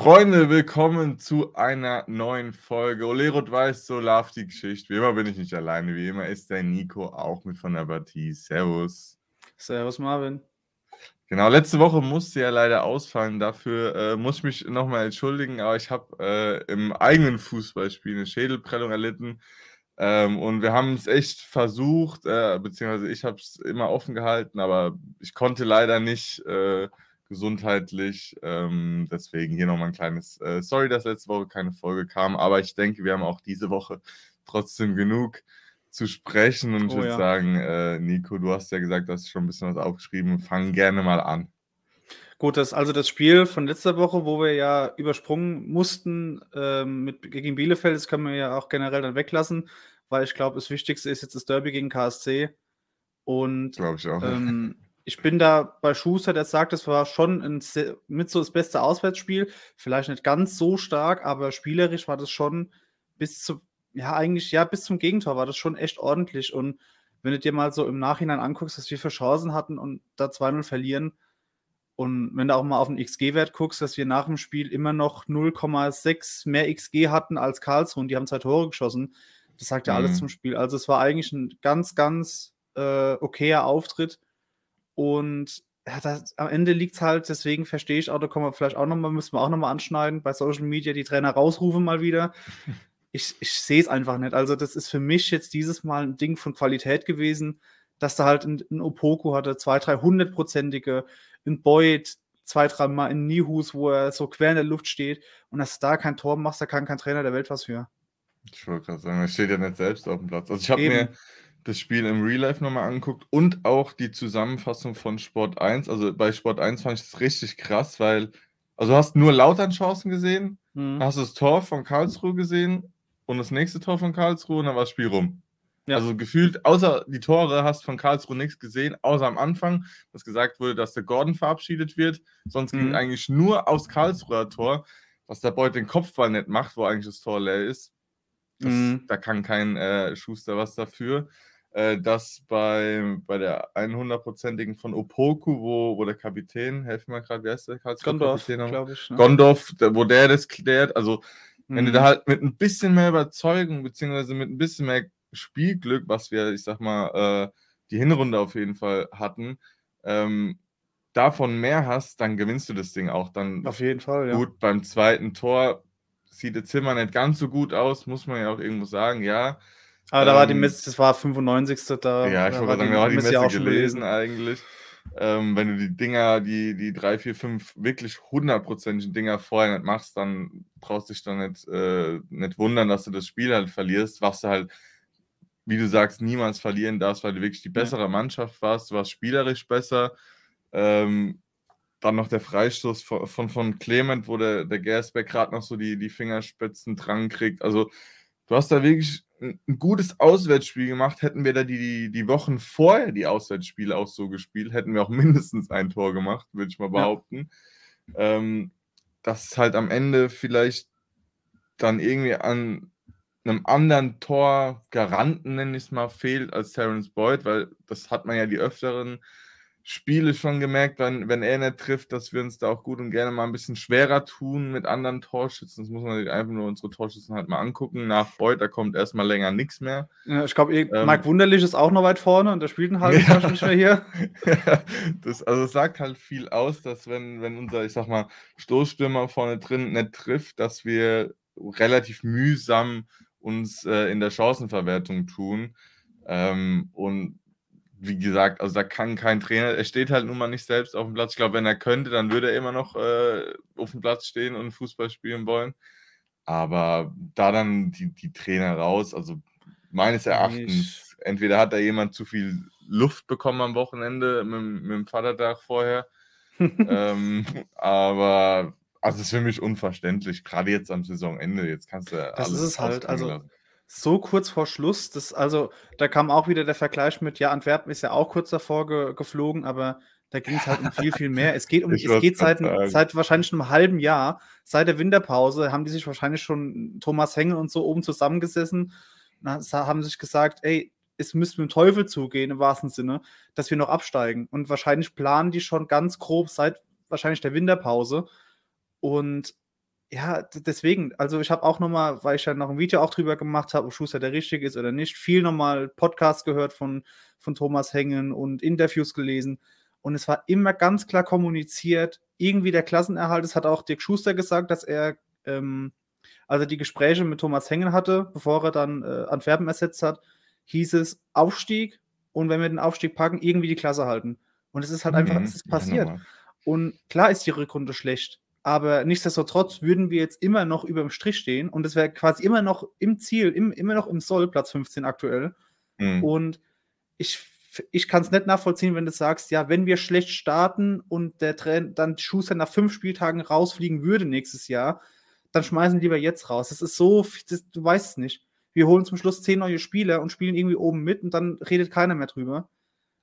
Freunde, willkommen zu einer neuen Folge. Ole Olerot weiß, so lauft die Geschichte. Wie immer bin ich nicht alleine. Wie immer ist der Nico auch mit von der Partie. Servus. Servus, Marvin. Genau, letzte Woche musste ja leider ausfallen. Dafür äh, muss ich mich nochmal entschuldigen, aber ich habe äh, im eigenen Fußballspiel eine Schädelprellung erlitten. Ähm, und wir haben es echt versucht, äh, beziehungsweise ich habe es immer offen gehalten, aber ich konnte leider nicht äh, gesundheitlich. Ähm, deswegen hier nochmal ein kleines äh, Sorry, dass letzte Woche keine Folge kam, aber ich denke, wir haben auch diese Woche trotzdem genug zu sprechen und ich oh, würde ja. sagen, äh, Nico, du hast ja gesagt, du hast schon ein bisschen was aufgeschrieben. Fang gerne mal an. Gut, das also das Spiel von letzter Woche, wo wir ja übersprungen mussten ähm, mit, gegen Bielefeld, das können wir ja auch generell dann weglassen, weil ich glaube, das Wichtigste ist jetzt das Derby gegen KSC. Und glaube ich auch. Ähm, ich bin da bei Schuster, der sagt, es war schon ein, mit so das beste Auswärtsspiel. Vielleicht nicht ganz so stark, aber spielerisch war das schon bis zu, ja, eigentlich, ja, bis zum Gegentor war das schon echt ordentlich. Und wenn du dir mal so im Nachhinein anguckst, was wir für Chancen hatten und da 2-0 verlieren, und wenn du auch mal auf den XG-Wert guckst, dass wir nach dem Spiel immer noch 0,6 mehr XG hatten als Karlsruhe und die haben zwei Tore geschossen, das sagt ja mhm. alles zum Spiel. Also es war eigentlich ein ganz, ganz äh, okayer Auftritt und ja, das, am Ende liegt es halt, deswegen verstehe ich auch, da kommen wir vielleicht auch nochmal, müssen wir auch nochmal anschneiden, bei Social Media die Trainer rausrufen mal wieder. Ich, ich sehe es einfach nicht. Also, das ist für mich jetzt dieses Mal ein Ding von Qualität gewesen, dass da halt ein, ein Opoku hatte, zwei, drei hundertprozentige, ein Beuth, zwei, dreimal in Nihus, wo er so quer in der Luft steht und dass da kein Tor machst, da kann kein Trainer der Welt was für. Ich wollte gerade sagen, er steht ja nicht selbst auf dem Platz. Also ich habe mir, das Spiel im Real Life nochmal anguckt und auch die Zusammenfassung von Sport 1. Also bei Sport 1 fand ich das richtig krass, weil, also du hast nur Lautern Chancen gesehen, mhm. hast das Tor von Karlsruhe gesehen und das nächste Tor von Karlsruhe und dann war das Spiel rum. Ja. Also gefühlt, außer die Tore hast von Karlsruhe nichts gesehen, außer am Anfang, dass gesagt wurde, dass der Gordon verabschiedet wird. Sonst mhm. ging eigentlich nur aufs Karlsruher Tor, was der Beut den Kopfball nicht macht, wo eigentlich das Tor leer ist. Das, mhm. Da kann kein äh, Schuster was dafür äh, dass bei, bei der 100-prozentigen von Opoku, wo, wo der Kapitän, helfen wir mal gerade, wie heißt der Gondorf, glaube ich. Ne? Gondorf, der, wo der das klärt, also mhm. wenn du da mhm. halt mit ein bisschen mehr Überzeugung, beziehungsweise mit ein bisschen mehr Spielglück, was wir, ich sag mal, äh, die Hinrunde auf jeden Fall hatten, ähm, davon mehr hast, dann gewinnst du das Ding auch. Dann auf jeden Fall, ja. Gut, beim zweiten Tor sieht der Zimmer nicht ganz so gut aus, muss man ja auch irgendwo sagen, ja. Aber ah, da war die ähm, Mist, das war 95. Da, ja, ich da wollte sagen, da war die, die Messe gelesen, gelesen eigentlich. Ähm, wenn du die Dinger, die, die drei, vier, fünf wirklich hundertprozentigen Dinger vorher nicht machst, dann brauchst du dich dann nicht, äh, nicht wundern, dass du das Spiel halt verlierst, was du halt, wie du sagst, niemals verlieren darfst, weil du wirklich die bessere ja. Mannschaft warst, du warst spielerisch besser. Ähm, dann noch der Freistoß von, von, von Clement, wo der, der Gersbeck gerade noch so die, die Fingerspitzen dran kriegt. Also, du hast da wirklich ein gutes Auswärtsspiel gemacht, hätten wir da die, die, die Wochen vorher die Auswärtsspiele auch so gespielt, hätten wir auch mindestens ein Tor gemacht, würde ich mal behaupten. Ja. Ähm, dass halt am Ende vielleicht dann irgendwie an einem anderen Torgaranten, nenne ich es mal, fehlt als Terence Boyd, weil das hat man ja die öfteren Spiele schon gemerkt, wenn, wenn er nicht trifft, dass wir uns da auch gut und gerne mal ein bisschen schwerer tun mit anderen Torschützen. Das muss man sich einfach nur unsere Torschützen halt mal angucken. Nach Beuth, da kommt erstmal länger nichts mehr. Ja, ich glaube, ähm, Marc Wunderlich ist auch noch weit vorne und der spielt ein halbes Jahr nicht mehr hier. das, also es sagt halt viel aus, dass wenn, wenn unser, ich sag mal, Stoßstürmer vorne drin nicht trifft, dass wir relativ mühsam uns äh, in der Chancenverwertung tun. Ähm, und wie gesagt, also da kann kein Trainer, er steht halt nun mal nicht selbst auf dem Platz. Ich glaube, wenn er könnte, dann würde er immer noch äh, auf dem Platz stehen und Fußball spielen wollen. Aber da dann die, die Trainer raus, also meines Erachtens, ich. entweder hat da jemand zu viel Luft bekommen am Wochenende mit, mit dem Vatertag vorher. ähm, aber also es ist für mich unverständlich, gerade jetzt am Saisonende. Jetzt kannst du. Das ist es halt. Also, lassen so kurz vor Schluss, das, also da kam auch wieder der Vergleich mit, ja, Antwerpen ist ja auch kurz davor ge geflogen, aber da ging es halt um viel, viel mehr. Es geht um, ich es geht seit, seit, wahrscheinlich einem halben Jahr, seit der Winterpause, haben die sich wahrscheinlich schon Thomas Hengel und so oben zusammengesessen und haben sich gesagt, ey, es müsste mit dem Teufel zugehen, im wahrsten Sinne, dass wir noch absteigen. Und wahrscheinlich planen die schon ganz grob seit wahrscheinlich der Winterpause. Und ja, deswegen, also ich habe auch nochmal, weil ich ja noch ein Video auch drüber gemacht habe, ob Schuster der Richtige ist oder nicht, viel nochmal Podcast gehört von, von Thomas Hengen und Interviews gelesen. Und es war immer ganz klar kommuniziert, irgendwie der Klassenerhalt. Es hat auch Dirk Schuster gesagt, dass er, ähm, also die Gespräche mit Thomas Hengen hatte, bevor er dann äh, Antwerpen ersetzt hat, hieß es Aufstieg und wenn wir den Aufstieg packen, irgendwie die Klasse halten. Und es ist halt mhm, einfach, es ist passiert. Ja, und klar ist die Rückrunde schlecht. Aber nichtsdestotrotz würden wir jetzt immer noch über dem Strich stehen und es wäre quasi immer noch im Ziel, im, immer noch im Soll, Platz 15 aktuell. Mhm. Und ich, ich kann es nicht nachvollziehen, wenn du sagst, ja, wenn wir schlecht starten und der Trend dann Schuster nach fünf Spieltagen rausfliegen würde nächstes Jahr, dann schmeißen wir lieber jetzt raus. Das ist so, das, du weißt es nicht. Wir holen zum Schluss zehn neue Spieler und spielen irgendwie oben mit und dann redet keiner mehr drüber.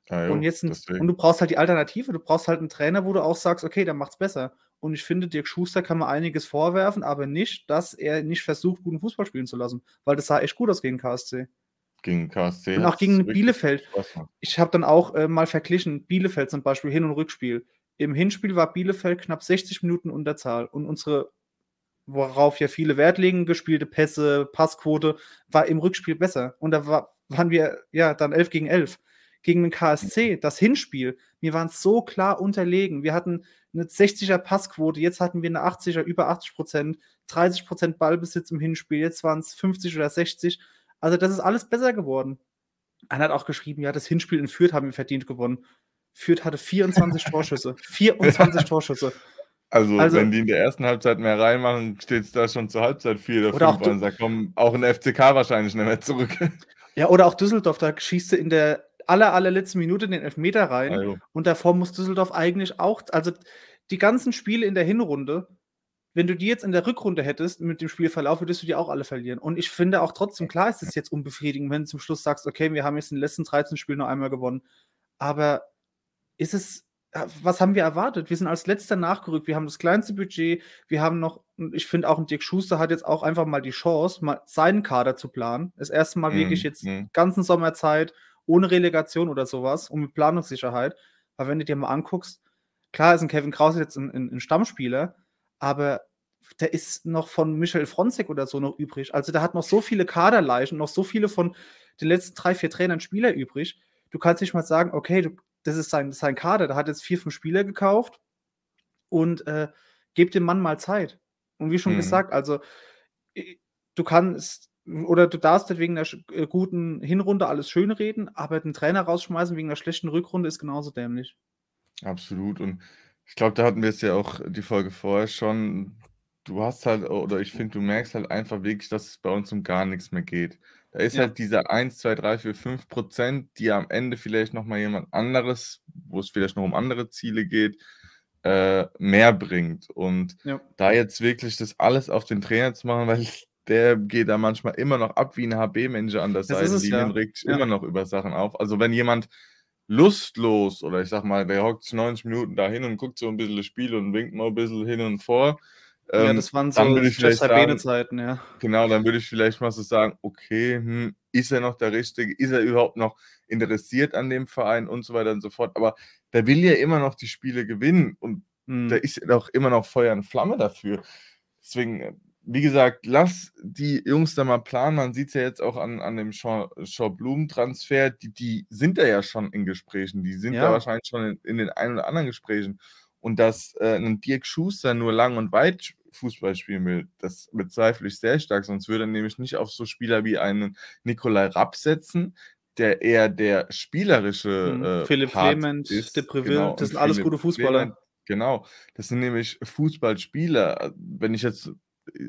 Ja, ah, und, jetzt ein, und du brauchst halt die Alternative, du brauchst halt einen Trainer, wo du auch sagst, okay, dann macht's besser. Und ich finde, Dirk Schuster kann man einiges vorwerfen, aber nicht, dass er nicht versucht, guten Fußball spielen zu lassen, weil das sah echt gut aus gegen KSC. Gegen KSC. Und auch gegen Bielefeld. Ich habe dann auch äh, mal verglichen, Bielefeld zum Beispiel, Hin- und Rückspiel. Im Hinspiel war Bielefeld knapp 60 Minuten unter Zahl und unsere, worauf ja viele Wert legen, gespielte Pässe, Passquote, war im Rückspiel besser. Und da war, waren wir ja dann 11 gegen 11 gegen den KSC, das Hinspiel, wir waren so klar unterlegen. Wir hatten eine 60er Passquote, jetzt hatten wir eine 80er, über 80 Prozent, 30 Prozent Ballbesitz im Hinspiel, jetzt waren es 50 oder 60. Also das ist alles besser geworden. Einer hat auch geschrieben, ja, das Hinspiel in Fürth haben wir verdient gewonnen. Fürth hatte 24 Torschüsse. 24 Torschüsse. Also, also, wenn die in der ersten Halbzeit mehr reinmachen, steht es da schon zur Halbzeit 4 oder 5 an. Da kommen auch in FCK wahrscheinlich nicht mehr zurück. Ja, oder auch Düsseldorf, da schießt du in der aller, allerletzten Minute den Elfmeter rein. Also. Und davor muss Düsseldorf eigentlich auch, also die ganzen Spiele in der Hinrunde, wenn du die jetzt in der Rückrunde hättest mit dem Spielverlauf, würdest du die auch alle verlieren. Und ich finde auch trotzdem, klar ist es jetzt unbefriedigend, wenn du zum Schluss sagst, okay, wir haben jetzt in den letzten 13 Spielen nur einmal gewonnen. Aber ist es, äh, was haben wir erwartet? Wir sind als letzter nachgerückt. Wir haben das kleinste Budget. Wir haben noch, ich finde auch, Dirk Schuster hat jetzt auch einfach mal die Chance, mal seinen Kader zu planen. Das erste Mal mm, wirklich mhm, jetzt mm. ganzen Sommerzeit ohne Relegation oder sowas und mit Planungssicherheit. Weil wenn du dir mal anguckst, klar ist ein Kevin Krause jetzt ein, ein, ein Stammspieler, aber der ist noch von Michael Fronzek oder so noch übrig. Also der hat noch so viele Kaderleichen, noch so viele von den letzten drei, vier Trainern Spieler übrig. Du kannst nicht mal sagen, okay, du, das, ist sein, sein Kader, der hat jetzt vier, fünf Spieler gekauft und äh, gib dem Mann mal Zeit. Und wie schon hm. gesagt, also äh, du kannst oder du darfst halt wegen einer äh, guten Hinrunde alles schön reden, aber den Trainer rausschmeißen wegen einer schlechten Rückrunde ist genauso dämlich. Absolut. Und ich glaube, da hatten wir es ja auch die Folge vorher schon. Du hast halt, oder ich finde, du merkst halt einfach wirklich, dass es bei uns um gar nichts mehr geht. Da ist ja. halt dieser 1, 2, 3, 4, 5 Prozent, die am Ende vielleicht nochmal jemand anderes, wo es vielleicht noch um andere Ziele geht, äh, mehr bringt. Und ja. da jetzt wirklich das alles auf den Trainer zu machen, weil der geht da manchmal immer noch ab wie ein HB-Manager an der das Seite. ja. regt ja. immer noch über Sachen auf. Also wenn jemand lustlos oder ich sag mal, der hockt 90 Minuten dahin und guckt so ein bisschen das Spiel und winkt mal ein bisschen hin und vor. ja, ähm, das waren so Sabine-Zeiten, ja. Genau, dann würde ich vielleicht mal so sagen, okay, hm, ist er noch der Richtige? Ist er überhaupt noch interessiert an dem Verein und so weiter und so fort? Aber der will ja immer noch die Spiele gewinnen und hm. da ist ja auch immer noch Feuer und Flamme dafür. Deswegen, äh, wie gesagt, lass die Jungs da mal planen. Man sieht es ja jetzt auch an, an dem Shaw-Blumen-Transfer. Die, die sind da ja schon in Gesprächen. Die sind ja. da wahrscheinlich schon in, in, den ein oder anderen Gesprächen. Und dass äh, ein Dirk Schuster nur lang und weit Fußball spielen will, das bezweifle ich sehr stark. Sonst würde er nämlich nicht auf so Spieler wie einen Nikolai Rapp setzen, der eher der spielerische. Mhm. Äh, Philipp Part Clement, ist. Depreville, genau. das sind alles Philipp gute Fußballer. Clement, genau, das sind nämlich Fußballspieler. Wenn ich jetzt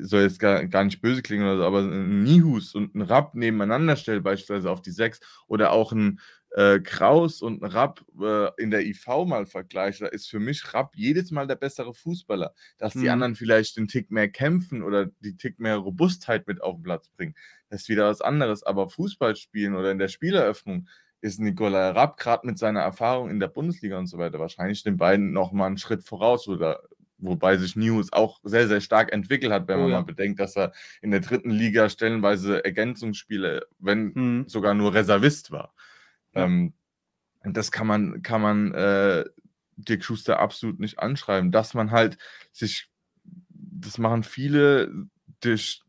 soll jetzt gar, gar nicht böse klingen oder so, aber ein Nihus und ein Rapp nebeneinander stellt, beispielsweise auf die 6 oder auch ein äh, Kraus und ein Rapp äh, in der IV mal vergleicht, da ist für mich Rapp jedes Mal der bessere Fußballer. Dass die mhm. anderen vielleicht den Tick mehr kämpfen oder die Tick mehr Robustheit mit auf den Platz bringen, das ist wieder was anderes. Aber Fußball spielen oder in der Spieleröffnung ist Nikola Rapp gerade mit seiner Erfahrung in der Bundesliga und so weiter wahrscheinlich den beiden nochmal einen Schritt voraus oder Wobei sich News auch sehr, sehr stark entwickelt hat, wenn oh, man ja. mal bedenkt, dass er in der dritten Liga stellenweise Ergänzungsspiele, wenn mhm. sogar nur Reservist war. Ja. Ähm, das kann man, kann man äh, Dirk Schuster absolut nicht anschreiben, dass man halt sich, das machen viele durch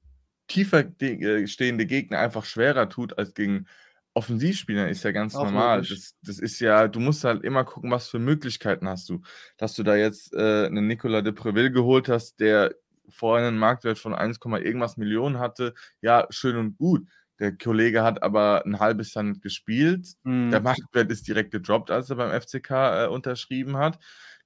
tiefer äh, stehende Gegner einfach schwerer tut als gegen Offensivspieler ist ja ganz Auch normal. Das, das, ist ja, du musst halt immer gucken, was für Möglichkeiten hast du. Dass du da jetzt äh, einen Nicolas de Preville geholt hast, der vorher einen Marktwert von 1, irgendwas Millionen hatte, ja, schön und gut. Der Kollege hat aber ein halbes Jahr nicht gespielt. Mhm. Der Marktwert ist direkt gedroppt, als er beim FCK äh, unterschrieben hat.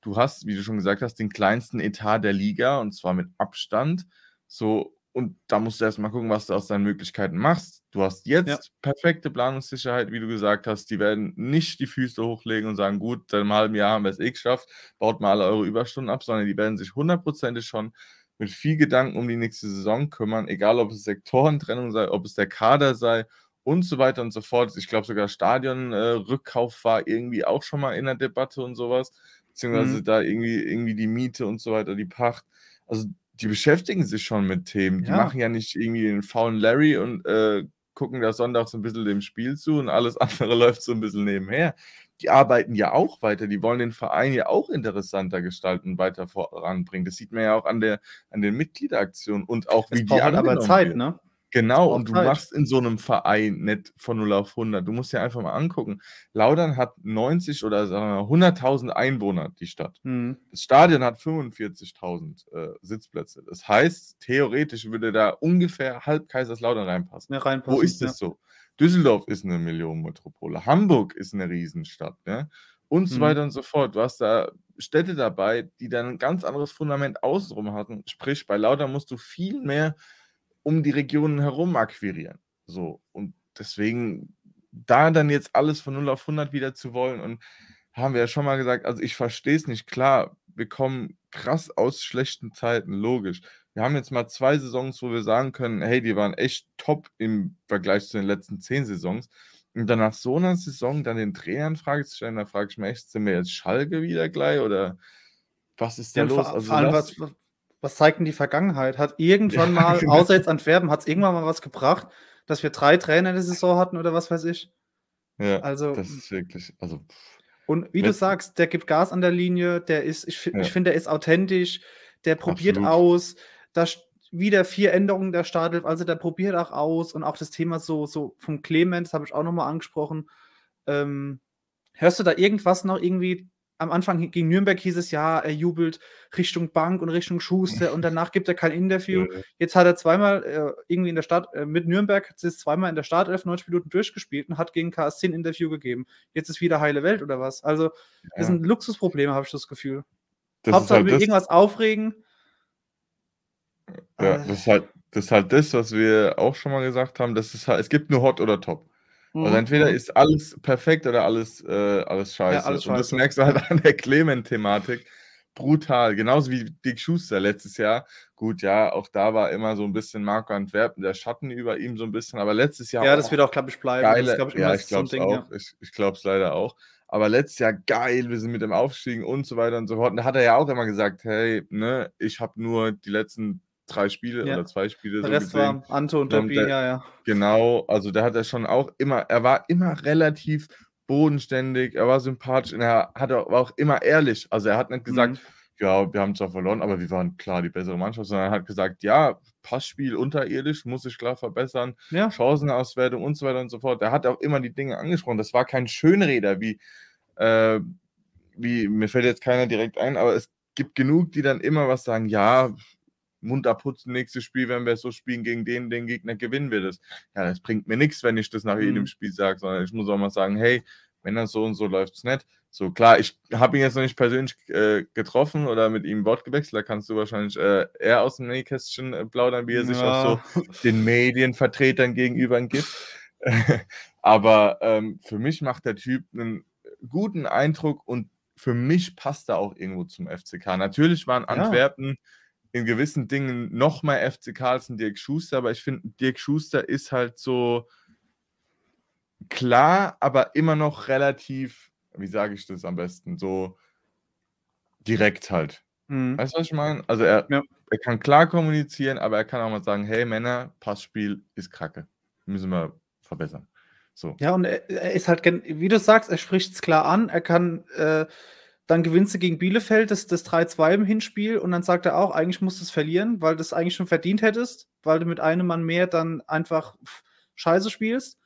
Du hast, wie du schon gesagt hast, den kleinsten Etat der Liga und zwar mit Abstand. So, und da musst du erstmal gucken, was du aus deinen Möglichkeiten machst. Du hast jetzt ja. perfekte Planungssicherheit, wie du gesagt hast. Die werden nicht die Füße hochlegen und sagen, gut, in einem halben Jahr haben wir es eh geschafft, baut mal alle eure Überstunden ab, sondern die werden sich hundertprozentig schon mit viel Gedanken um die nächste Saison kümmern, egal ob es Sektorentrennung sei, ob es der Kader sei und so weiter und so fort. Ich glaube sogar Stadionrückkauf äh, war irgendwie auch schon mal in der Debatte und sowas, beziehungsweise mhm. da irgendwie, irgendwie die Miete und so weiter, die Pacht. Also die beschäftigen sich schon mit Themen. Ja. Die machen ja nicht irgendwie den faulen Larry und äh, gucken da Sonntag so ein bisschen dem Spiel zu und alles andere läuft so ein bisschen nebenher. Die arbeiten ja auch weiter, die wollen den Verein ja auch interessanter gestalten, weiter voranbringen. Das sieht man ja auch an der an den Mitgliederaktionen und auch wie es die braucht halt aber Zeit, ne? wird. ne? Genau, und du falsch. machst in so einem Verein nicht von 0 auf 100. Du musst dir einfach mal angucken. Laudern hat 90 oder 100.000 Einwohner, die Stadt. Mhm. Das Stadion hat 45.000 äh, Sitzplätze. Das heißt, theoretisch würde da ungefähr halb Kaiserslautern reinpassen. Ja, reinpassen Wo ist ja. das so? Düsseldorf ist eine Millionenmetropole. Hamburg ist eine Riesenstadt. Ne? Und so mhm. weiter und so fort. Du hast da Städte dabei, die dann ein ganz anderes Fundament außenrum hatten. Sprich, bei Laudern musst du viel mehr um die Regionen herum akquirieren. So und deswegen da dann jetzt alles von 0 auf 100 wieder zu wollen und haben wir ja schon mal gesagt, also ich verstehe es nicht, klar, wir kommen krass aus schlechten Zeiten, logisch. Wir haben jetzt mal zwei Saisons, wo wir sagen können, hey, die waren echt top im Vergleich zu den letzten zehn Saisons. Und dann nach so einer Saison dann den Trainern Frage zu stellen, da frage ich mich echt, sind wir jetzt Schalke wieder gleich oder was ist denn ja, los? Vor, also, vor allem, was, was zeigt denn die Vergangenheit? Hat irgendwann mal, genau. außer jetzt Antwerpen, hat es irgendwann mal was gebracht, dass wir drei Trainer in der Saison hatten oder was weiß ich? Ja, also, das hm. ist wirklich, also. Und wie du sagst, der gibt Gas an der Linie, der ist, ich, ja. ich finde, der ist authentisch, der probiert Absolut. aus, da wieder vier Änderungen der Startelf, also der probiert auch aus und auch das Thema so, so vom Clemens, habe ich auch nochmal angesprochen. Ähm, hörst du da irgendwas noch irgendwie am Anfang gegen Nürnberg hieß es ja, er jubelt Richtung Bank und Richtung Schuster und danach gibt er kein Interview. Jetzt hat er zweimal äh, irgendwie in der Stadt, äh, mit Nürnberg ist zweimal in der Startelf 90 Minuten durchgespielt und hat gegen KSC ein Interview gegeben. Jetzt ist wieder heile Welt oder was? Also, das sind Luxusprobleme, habe ich das Gefühl. Das Hauptsache, halt wir irgendwas aufregen. Ja, äh. das, ist halt, das ist halt das, was wir auch schon mal gesagt haben. Das ist halt, es gibt nur Hot oder Top. Also mhm, entweder mhm. ist alles perfekt oder alles, äh, alles, scheiße. Ja, alles scheiße. Und das merkst du halt an der Clement-Thematik. Brutal. Genauso wie Dick Schuster letztes Jahr. Gut, ja, auch da war immer so ein bisschen Marco Antwerpen, der Schatten über ihm so ein bisschen. Aber letztes Jahr. Ja, das wird auch, glaube ich, bleiben. Geile, das, glaub ich, ja, ich glaube es auch. Ja. Ich, ich glaube es leider auch. Aber letztes Jahr geil, wir sind mit dem Aufstieg und so weiter und so fort. Und da hat er ja auch immer gesagt, hey, ne, ich habe nur die letzten drei Spiele ja. oder zwei Spiele. Der so Rest gesehen. war Anto und ähm, Dobby, ja, ja. Genau, also der hat er schon auch immer, er war immer relativ bodenständig, er war sympathisch und er hat auch, war auch immer ehrlich. Also er hat nicht gesagt, mhm. ja, wir haben zwar verloren, aber wir waren klar die bessere Mannschaft, sondern er hat gesagt, ja, Passspiel unterirdisch, muss sich klar verbessern, ja. Chancenauswertung und so weiter und so fort. Er hat auch immer die Dinge angesprochen. Das war kein Schönreder wie, äh, wie mir fällt jetzt keiner direkt ein, aber es gibt genug, die dann immer was sagen, ja, Mund abputzen, nächstes Spiel, wenn wir so spielen gegen den, den Gegner gewinnen wir das. Ja, das bringt mir nichts, wenn ich das nach jedem mhm. Spiel sage, sondern ich muss auch mal sagen, hey, wenn das so und so läuft es nicht. So klar, ich habe ihn jetzt noch nicht persönlich äh, getroffen oder mit ihm Wort gewechselt, da kannst du wahrscheinlich äh, eher aus dem Nähkästchen äh, plaudern, wie er ja. sich auch so den Medienvertretern gegenüber gibt. Aber ähm, für mich macht der Typ einen guten Eindruck und für mich passt er auch irgendwo zum FCK. Natürlich waren Antwerpen ja in gewissen Dingen nochmal FC Carlsen, Dirk Schuster, aber ich finde, Dirk Schuster ist halt so klar, aber immer noch relativ, wie sage ich das am besten, so direkt halt. Mhm. Weißt du, was ich meine? Also er, ja. er kann klar kommunizieren, aber er kann auch mal sagen, hey Männer, Passspiel ist kacke. Müssen wir verbessern. So. Ja, und er, ist halt, wie du sagst, er spricht es klar an, er kann äh, dann gewinnst du gegen Bielefeld das, das 3-2 im Hinspiel und dann sagt er auch, eigentlich musst du es verlieren, weil du es eigentlich schon verdient hättest, weil du mit einem Mann mehr dann einfach scheiße spielst.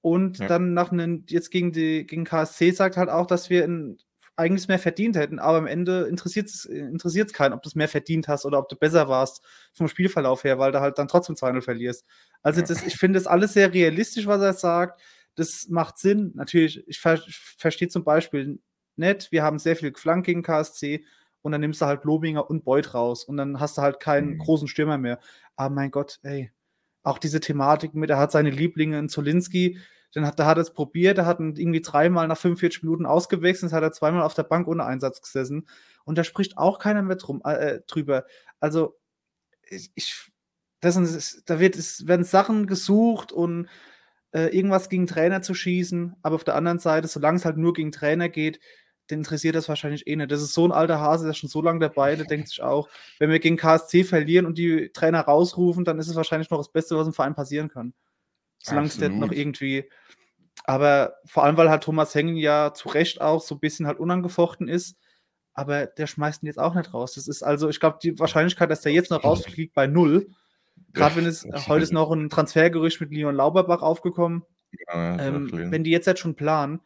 Und ja. dann nach einem, jetzt gegen, die, gegen KSC sagt halt auch, dass wir in, eigentlich mehr verdient hätten, aber am Ende interessiert es keinen, ob du es mehr verdient hast oder ob du besser warst vom Spielverlauf her, weil du halt dann trotzdem 2-0 verlierst. Also ja. das, ich finde das alles sehr realistisch, was er sagt. Das macht Sinn. Natürlich, ich, ver ich verstehe zum Beispiel nett, wir haben sehr viel geflankt gegen KSC und dann nimmst du halt Lobinger und Beuth raus und dann hast du halt keinen mhm. großen Stürmer mehr. Aber mein Gott, ey, auch diese Thematik mit, er hat seine Lieblinge in Zolinski, dann hat, da hat er es probiert, er hat ihn irgendwie dreimal nach 45 Minuten ausgewechselt, hat er zweimal auf der Bank ohne Einsatz gesessen und da spricht auch keiner mehr drum, äh, äh drüber. Also, ich, ich das sind, da wird, es werden Sachen gesucht und äh, irgendwas gegen Trainer zu schießen, aber auf der anderen Seite, solange es halt nur gegen Trainer geht, den interessiert das wahrscheinlich eh nicht. Das ist so ein alter Hase, der ist schon so lange dabei, der denkt sich auch, wenn wir gegen KSC verlieren und die Trainer rausrufen, dann ist es wahrscheinlich noch das Beste, was im Verein passieren kann. Solange es denn noch irgendwie. Aber vor allem, weil halt Thomas Hengen ja zu Recht auch so ein bisschen halt unangefochten ist, aber der schmeißt ihn jetzt auch nicht raus. Das ist also, ich glaube, die Wahrscheinlichkeit, dass der jetzt noch rausfliegt, bei null. Gerade wenn es, heute ist noch ein Transfergerücht mit Leon Lauberbach aufgekommen. Ja, ähm, wenn die jetzt, jetzt halt schon planen,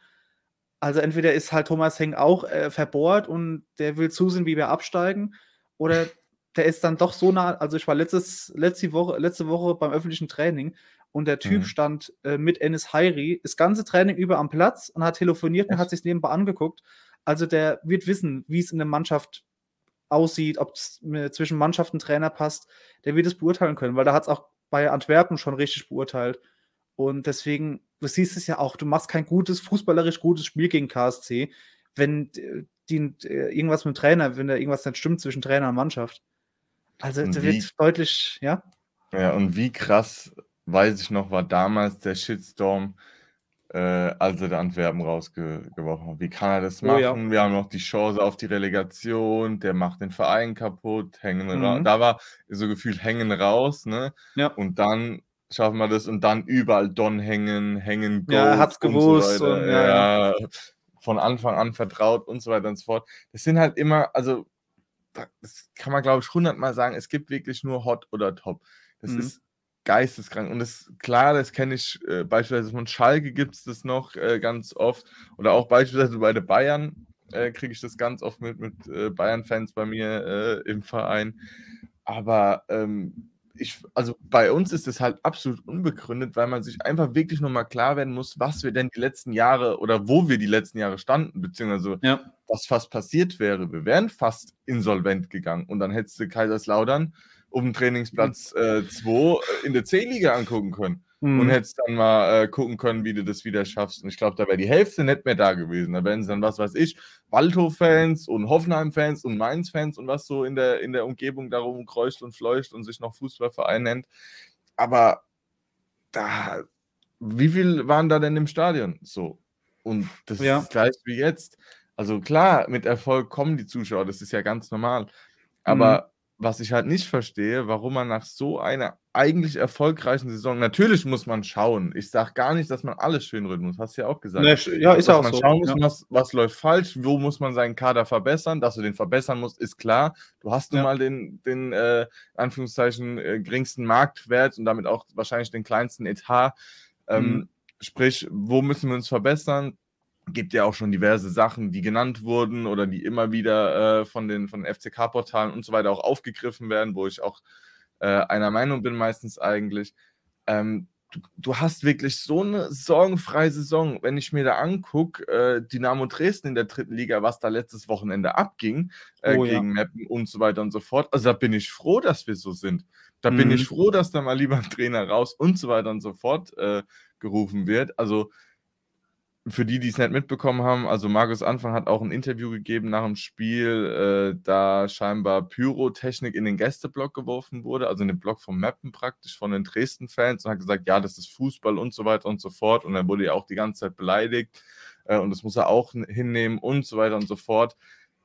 also entweder ist halt Thomas Heng auch äh, verbohrt und der will zusehen, wie wir absteigen, oder der ist dann doch so nah. Also ich war letztes, letzte, Woche, letzte Woche beim öffentlichen Training und der Typ mhm. stand äh, mit Ennis Heiri, das ganze Training über am Platz und hat telefoniert Echt? und hat sich nebenbei angeguckt. Also der wird wissen, wie es in der Mannschaft aussieht, ob es zwischen Mannschaft und Trainer passt. Der wird es beurteilen können, weil da hat es auch bei Antwerpen schon richtig beurteilt. Und deswegen, du siehst es ja auch, du machst kein gutes, fußballerisch gutes Spiel gegen KSC, wenn äh, die, äh, irgendwas mit dem Trainer, wenn da irgendwas nicht stimmt zwischen Trainer und Mannschaft. Also da wird deutlich, ja. Ja, und wie krass, weiß ich noch, war damals der Shitstorm, äh, als er der Antwerpen rausgeworfen hat. Wie kann er das machen? Oh, ja. Wir haben noch die Chance auf die Relegation, der macht den Verein kaputt, hängen mhm. raus. Da war so gefühlt hängen raus, ne? Ja. Und dann schaffen wir das und dann überall Don hängen, hängen Ghost Ja, hab's gewusst. So und, ja, ja. Von Anfang an vertraut und so weiter und so fort. Das sind halt immer, also das kann man glaube ich hundertmal sagen, es gibt wirklich nur Hot oder Top. Das mhm. ist geisteskrank und das klar, das kenne ich äh, beispielsweise von Schalke gibt es das noch äh, ganz oft oder auch beispielsweise bei den Bayern äh, kriege ich das ganz oft mit, mit äh, Bayern-Fans bei mir äh, im Verein. Aber ähm, ich, also bei uns ist es halt absolut unbegründet, weil man sich einfach wirklich nochmal klar werden muss, was wir denn die letzten Jahre oder wo wir die letzten Jahre standen, beziehungsweise ja. was fast passiert wäre. Wir wären fast insolvent gegangen und dann hättest du Kaiserslautern um Trainingsplatz 2 äh, in der C-Liga angucken können mhm. und hättest dann mal äh, gucken können, wie du das wieder schaffst. Und ich glaube, da wäre die Hälfte nicht mehr da gewesen. Da wären es dann, was weiß ich, Waldhof-Fans und Hoffenheim-Fans und Mainz-Fans und was so in der, in der Umgebung darum kreucht und fleucht und sich noch Fußballverein nennt. Aber da, wie viel waren da denn im Stadion? So. Und das ja. ist gleich wie jetzt. Also klar, mit Erfolg kommen die Zuschauer, das ist ja ganz normal. Aber mhm. was ich halt nicht verstehe, warum man nach so einer eigentlich erfolgreichen Saison. Natürlich muss man schauen. Ich sage gar nicht, dass man alles schön reden muss. Hast du ja auch gesagt. Nee, ja, ist dass auch man so. schauen muss, ja. was, was, läuft falsch, wo muss man seinen Kader verbessern. Dass du den verbessern musst, ist klar. Du hast nun ja. mal den, den äh, Anführungszeichen, äh, geringsten Marktwert und damit auch wahrscheinlich den kleinsten Etat. Ähm, mhm. Sprich, wo müssen wir uns verbessern? gibt ja auch schon diverse Sachen, die genannt wurden oder die immer wieder äh, von den von FCK-Portalen und so weiter auch aufgegriffen werden, wo ich auch äh, einer Meinung bin meistens eigentlich. Ähm, du, du, hast wirklich so eine sorgenfreie Saison. Wenn ich mir da angucke, äh, Dynamo Dresden in der dritten Liga, was da letztes Wochenende abging äh, oh, gegen ja. Mappen und so weiter und so fort. Also da bin ich froh, dass wir so sind. Da mhm. bin ich mhm. froh, dass da mal lieber ein Trainer raus und so weiter und so fort äh, gerufen wird. Also für die, die es nicht mitbekommen haben, also Markus Anfang hat auch ein Interview gegeben nach dem Spiel, äh, da scheinbar Pyrotechnik in den Gästeblock geworfen wurde, also in den Block vom Mappen praktisch, von den Dresden-Fans und hat gesagt, ja, das ist Fußball und so weiter und so fort. Und dann wurde ja auch die ganze Zeit beleidigt äh, und das muss er auch hinnehmen und so weiter und so fort.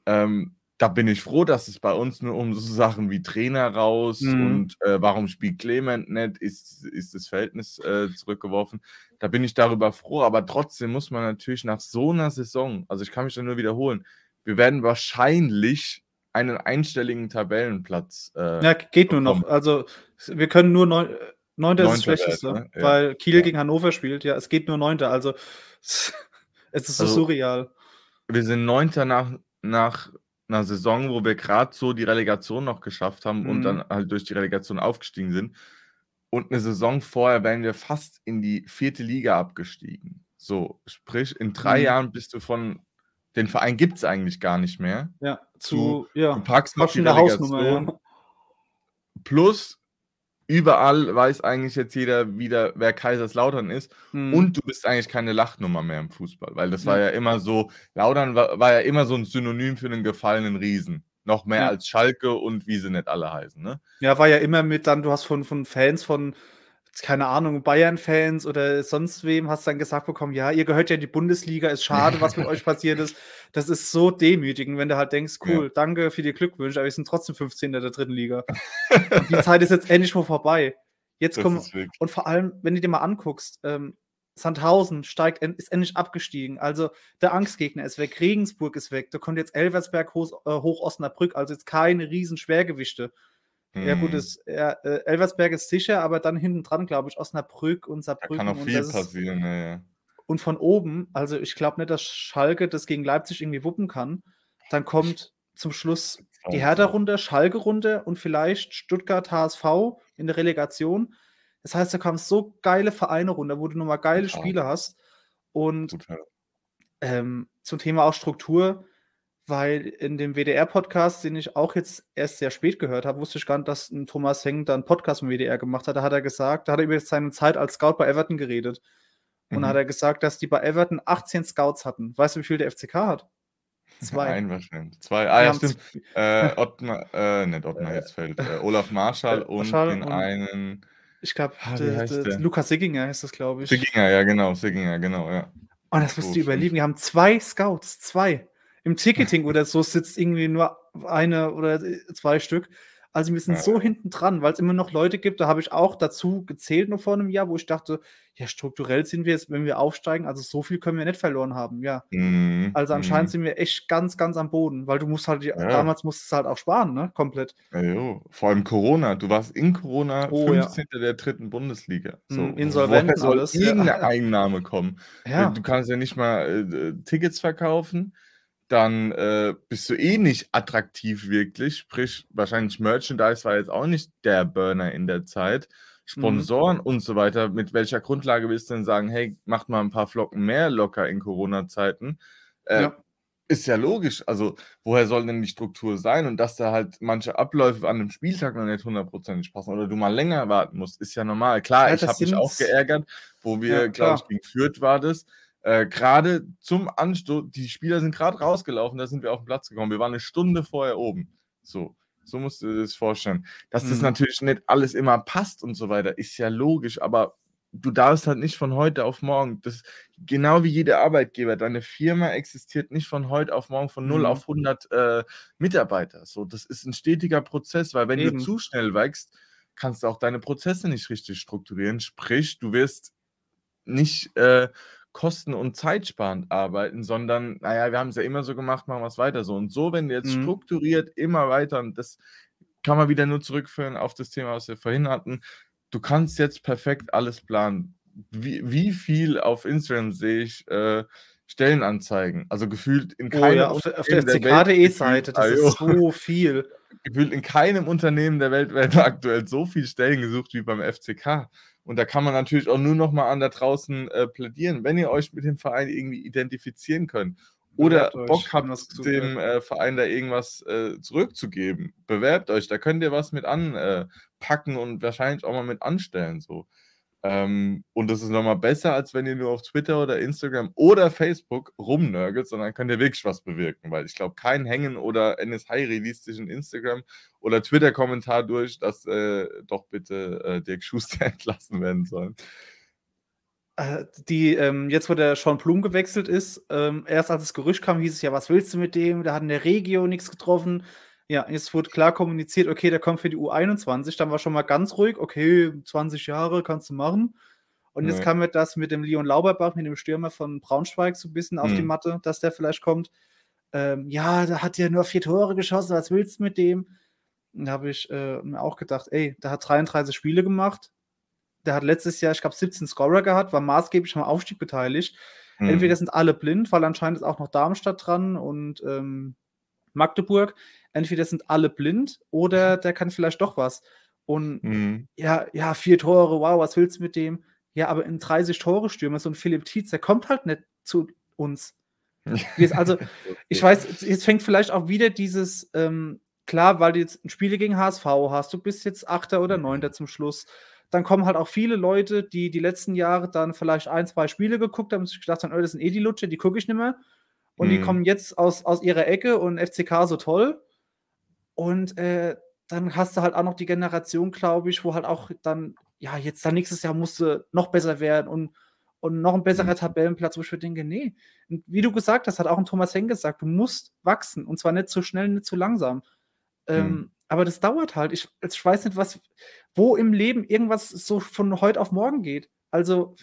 Ähm, da bin ich froh, dass es bei uns nur um so Sachen wie Trainer raus mhm. und äh, warum spielt Clement nicht, ist, ist das Verhältnis äh, zurückgeworfen. Da bin ich darüber froh, aber trotzdem muss man natürlich nach so einer Saison, also ich kann mich da nur wiederholen, wir werden wahrscheinlich einen einstelligen Tabellenplatz. Äh, ja, geht bekommen. nur noch. Also wir können nur neun, neunter, neunter ist das Schlechteste, ne? ja. weil Kiel ja. gegen Hannover spielt. Ja, es geht nur neunter. Also es ist so also, surreal. Wir sind neunter nach, nach einer Saison, wo wir gerade so die Relegation noch geschafft haben mhm. und dann halt durch die Relegation aufgestiegen sind. Und eine Saison vorher wären wir fast in die vierte Liga abgestiegen. So, sprich, in drei mhm. Jahren bist du von den Verein gibt es eigentlich gar nicht mehr. Ja, zu, du, ja. Du packst noch die Hausnummer, ja. Plus überall weiß eigentlich jetzt jeder wieder, wer Kaiserslautern ist. Hm. Und du bist eigentlich keine Lachnummer mehr im Fußball, weil das war ja, immer so, Lautern war, war, ja immer so ein Synonym für einen gefallenen Riesen. Noch mehr ja. als Schalke und wie sie nicht alle heißen. Ne? Ja, war ja immer mit dann, du hast von, von Fans von keine Ahnung, Bayern-Fans oder sonst wem hast dann gesagt bekommen, ja, ihr gehört ja in die Bundesliga, ist schade, was mit euch passiert ist. Das ist so demütigend, wenn du halt denkst, cool, ja. danke für die Glückwünsche, aber wir sind trotzdem 15. der dritten Liga. Und die Zeit ist jetzt endlich mal vorbei. Jetzt kommen, und vor allem, wenn du dir mal anguckst, ähm, Sandhausen steigt, ist endlich abgestiegen. Also der Angstgegner ist weg, Regensburg ist weg, da kommt jetzt Elversberg hoch, äh, hoch Osnabrück, also jetzt keine riesen Schwergewichte. Ja, gut, mhm. das, ja, äh, Elversberg ist sicher, aber dann hinten dran, glaube ich, Osnabrück und Saarbrücken. Da kann auch viel passieren, ist, ja, ja. Und von oben, also ich glaube nicht, dass Schalke das gegen Leipzig irgendwie wuppen kann. Dann kommt zum Schluss die Hertha runter, Schalke runter und vielleicht Stuttgart HSV in der Relegation. Das heißt, da kommen so geile Vereine runter, wo du nochmal geile Spiele hast. Und ähm, zum Thema auch Struktur, weil in dem WDR-Podcast, den ich auch jetzt erst sehr spät gehört habe, wusste ich gar nicht, dass ein Thomas Heng da einen Podcast mit WDR gemacht hat. Da hat er gesagt, da hat er über seine Zeit als Scout bei Everton geredet. Und mhm. hat er gesagt, dass die bei Everton 18 Scouts hatten. Weißt du, wie viel der FCK hat? Zwei. Ein wahrscheinlich. Zwei. Ah, ja, stimmt. äh, Ottmar, äh, nicht Ottmar äh, Hitzfeld. Äh, Olaf Marschall und den einen. Ich glaube, ah, Lukas Sigginger heißt das, glaube ich. Sigginger, ja, genau. Sigginger, genau, ja. Und das musst so, du oh, überleben. Wir haben zwei Scouts. Zwei. Im Ticketing oder so sitzt irgendwie nur eine oder zwei Stück. Also wir sind ja. so hinten dran, weil es immer noch Leute gibt, da habe ich auch dazu gezählt noch vor einem Jahr, wo ich dachte, ja, strukturell sind wir jetzt, wenn wir aufsteigen, also so viel können wir nicht verloren haben, ja. Mhm. Also anscheinend mhm. sind wir echt ganz, ganz am Boden, weil du musst halt, ja. damals musst du halt auch sparen, ne, komplett. Ja, jo. vor allem Corona, du warst in Corona oh, 15. der dritten Bundesliga. So, mm, insolvent soll alles. irgendeine Einnahme kommen? Du kannst ja nicht mal äh, äh Tickets verkaufen, dann äh, bist du eh nicht attraktiv wirklich. Sprich, wahrscheinlich Merchandise war jetzt auch nicht der Burner in der Zeit. Mhm. Sponsoren mhm. und so weiter. Mit welcher Grundlage willst du denn sagen, hey, macht mal ein paar Flocken mehr locker in Corona-Zeiten? Äh, ja. Ist ja logisch. Also, woher soll denn die Struktur sein? Und dass da halt manche Abläufe an einem Spieltag noch nicht hundertprozentig passen oder du mal länger warten musst, ist ja normal. Klar, ja, ich habe mich auch geärgert, wo wir, ja, glaube ich, geführt war das äh, gerade zum Anstoß, die Spieler sind gerade rausgelaufen, da sind wir auf den Platz gekommen. Wir waren eine Stunde vorher oben. So, so musst du dir das vorstellen. Dass mhm. das natürlich nicht alles immer passt und so weiter, ist ja logisch, aber du darfst halt nicht von heute auf morgen, das, genau wie jeder Arbeitgeber, deine Firma existiert nicht von heute auf morgen von 0 mhm. auf 100 äh, Mitarbeiter. So, das ist ein stetiger Prozess, weil wenn Eben. du zu schnell wächst, kannst du auch deine Prozesse nicht richtig strukturieren. Sprich, du wirst nicht äh, kosten- und zeitsparend arbeiten, sondern, naja, wir haben es ja immer so gemacht, machen wir es weiter so. Und so, wenn wir jetzt mhm. strukturiert immer weiter, und das kann man wieder nur zurückführen auf das Thema, was wir vorhin hatten, du kannst jetzt perfekt alles planen. Wie, wie viel auf Instagram sehe ich, äh, Stellenanzeigen. Also gefühlt in keinem. Oh ja, auf, auf der ck.de-Seite, e das ist so viel. gefühlt in keinem Unternehmen der Welt werden aktuell so viele Stellen gesucht wie beim FCK. Und da kann man natürlich auch nur noch mal an da draußen äh, plädieren, wenn ihr euch mit dem Verein irgendwie identifizieren könnt oder Bewerbt Bock euch, habt, dem äh, Verein da irgendwas äh, zurückzugeben. Bewerbt euch, da könnt ihr was mit anpacken und wahrscheinlich auch mal mit anstellen. So. Ähm, und das ist nochmal besser, als wenn ihr nur auf Twitter oder Instagram oder Facebook rumnörgelt, sondern könnt ihr wirklich was bewirken, weil ich glaube, kein Hängen oder NSHIRI liest sich Instagram oder Twitter-Kommentar durch, dass äh, doch bitte äh, Dirk Schuster entlassen werden soll. Äh, die, ähm, jetzt wo der Sean Plum gewechselt ist, ähm, erst als das Gerücht kam, hieß es ja, was willst du mit dem? Da hat in der Regio nichts getroffen. Ja, jetzt wurde klar kommuniziert, okay, der kommt für die U21, dann war schon mal ganz ruhig, okay, 20 Jahre kannst du machen. Und nee. jetzt kam mir das mit dem Leon Lauberbach, mit dem Stürmer von Braunschweig, so ein bisschen auf die mhm. Matte, dass der vielleicht kommt. Ähm, ja, da hat ja nur vier Tore geschossen, was willst du mit dem? Da habe ich äh, mir auch gedacht, ey, der hat 33 Spiele gemacht. Der hat letztes Jahr, ich glaube, 17 Scorer gehabt, war maßgeblich am Aufstieg beteiligt. Mhm. Entweder sind alle blind, weil anscheinend ist auch noch Darmstadt dran und ähm, Magdeburg entweder sind alle blind oder mhm. der kann vielleicht doch was. Und mhm. ja, ja, vier Tore, wow, was willst du mit dem? Ja, aber in 30 Tore Stürmer, so ein Philipp Tietz, der kommt halt nicht zu uns. Jetzt, also, ich weiß, jetzt fängt vielleicht auch wieder dieses, ähm, klar, weil du jetzt Spiele gegen HSV hast, du bist jetzt Achter oder mhm. Neunter zum Schluss, dann kommen halt auch viele Leute, die die letzten Jahre dann vielleicht ein, zwei Spiele geguckt haben und sich gedacht haben, oh, das sind eh die Lutsche, die gucke ich nicht mehr. Und mhm. die kommen jetzt aus, aus ihrer Ecke und FCK so toll. Und äh, dann hast du halt auch noch die Generation, glaube ich, wo halt auch dann, ja, jetzt dann nächstes Jahr musst du noch besser werden und, und noch ein besserer mhm. Tabellenplatz, wo ich mir denke, nee. Und wie du gesagt hast, hat auch ein Thomas Heng gesagt, du musst wachsen und zwar nicht zu so schnell, nicht zu so langsam. Ähm, mhm. Ähm, aber das dauert halt. Ich, ich weiß nicht, was, wo im Leben irgendwas so von heute auf morgen geht. Also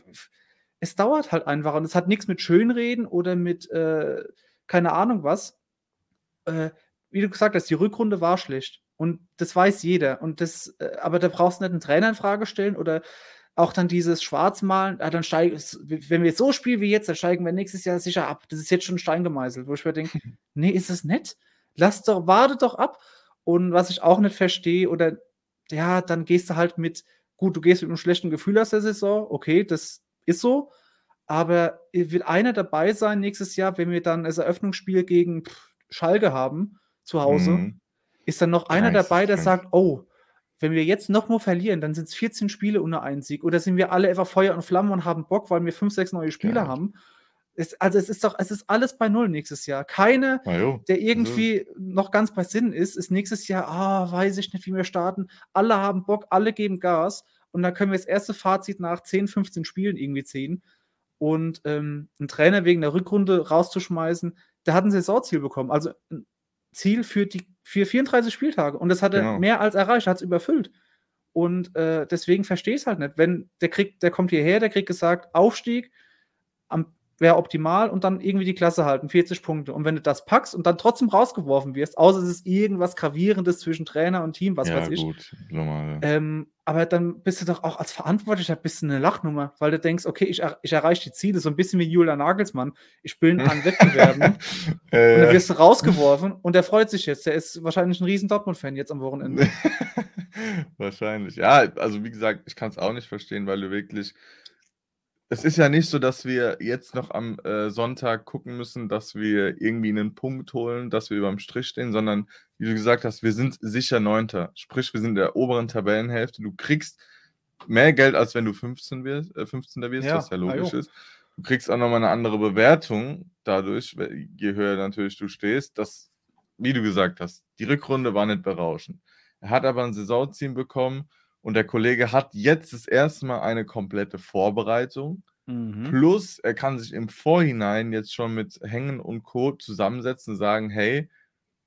es dauert halt einfach und es hat nichts mit Schönreden oder mit äh, keine Ahnung was. Äh, wie du gesagt hast, die Rückrunde war schlecht. Und das weiß jeder. Und das, äh, aber da brauchst du nicht einen Trainer in Frage stellen oder auch dann dieses Schwarzmalen, ah, dann steig, wenn wir jetzt so spielen wie jetzt, dann steigen wir nächstes Jahr sicher ab. Das ist jetzt schon Stein gemeißelt, wo ich mir denke, nee, ist es nett? Lass doch, warte doch ab. Und was ich auch nicht verstehe, oder ja, dann gehst du halt mit, gut, du gehst mit einem schlechten Gefühl aus der Saison, okay, das ist so. Aber will einer dabei sein nächstes Jahr, wenn wir dann das Eröffnungsspiel gegen Schalke haben zu Hause, mhm. ist dann noch einer nice. dabei, der sagt, oh, wenn wir jetzt noch mal verlieren, dann sind es 14 Spiele ohne einen Sieg. Oder sind wir alle einfach Feuer und Flamme und haben Bock, weil wir fünf, sechs neue Spieler ja. haben. Es, also es ist doch, es ist alles bei Null nächstes Jahr. Keiner, der irgendwie ja. noch ganz bei Sinn ist, ist nächstes Jahr, ah, weiß ich nicht, wie wir starten. Alle haben Bock, alle geben Gas. Und dann können wir das erste Fazit nach 10, 15 Spielen irgendwie ziehen. Und ähm, einen Trainer wegen der Rückrunde rauszuschmeißen, der hat ein Saisonziel bekommen. Also ein Ziel für, die, für 34 Spieltage. Und das hat genau. er mehr als erreicht, hat es überfüllt. Und äh, deswegen verstehe ich es halt nicht. Wenn der kriegt, der kommt hierher, der kriegt gesagt, Aufstieg, am, wäre optimal und dann irgendwie die Klasse halten, 40 Punkte. Und wenn du das packst und dann trotzdem rausgeworfen wirst, außer es ist irgendwas Gravierendes zwischen Trainer und Team, was ja, weiß ich. Gut, normal, ja. ähm, aber dann bist du doch auch als Verantwortlicher ein bisschen eine Lachnummer, weil du denkst, okay, ich, er ich erreiche die Ziele, so ein bisschen wie Julian Nagelsmann. Ich bin an Wettbewerben und dann wirst du rausgeworfen und der freut sich jetzt. Der ist wahrscheinlich ein riesen Dortmund-Fan jetzt am Wochenende. wahrscheinlich. Ja, also wie gesagt, ich kann es auch nicht verstehen, weil du wirklich es ist ja nicht so, dass wir jetzt noch am äh, Sonntag gucken müssen, dass wir irgendwie einen Punkt holen, dass wir über dem Strich stehen, sondern wie du gesagt hast, wir sind sicher Neunter. Sprich, wir sind in der oberen Tabellenhälfte. Du kriegst mehr Geld, als wenn du 15 wirst, äh, 15. wirst, ja, was ja logisch ah, ist. Du kriegst auch nochmal eine andere Bewertung dadurch, je höher natürlich du stehst. Das, wie du gesagt hast, die Rückrunde war nicht berauschend. Er hat aber ein Saisonziehen bekommen und der Kollege hat jetzt das erste Mal eine komplette Vorbereitung. Mhm. Plus, er kann sich im Vorhinein jetzt schon mit Hängen und Co. zusammensetzen sagen: Hey,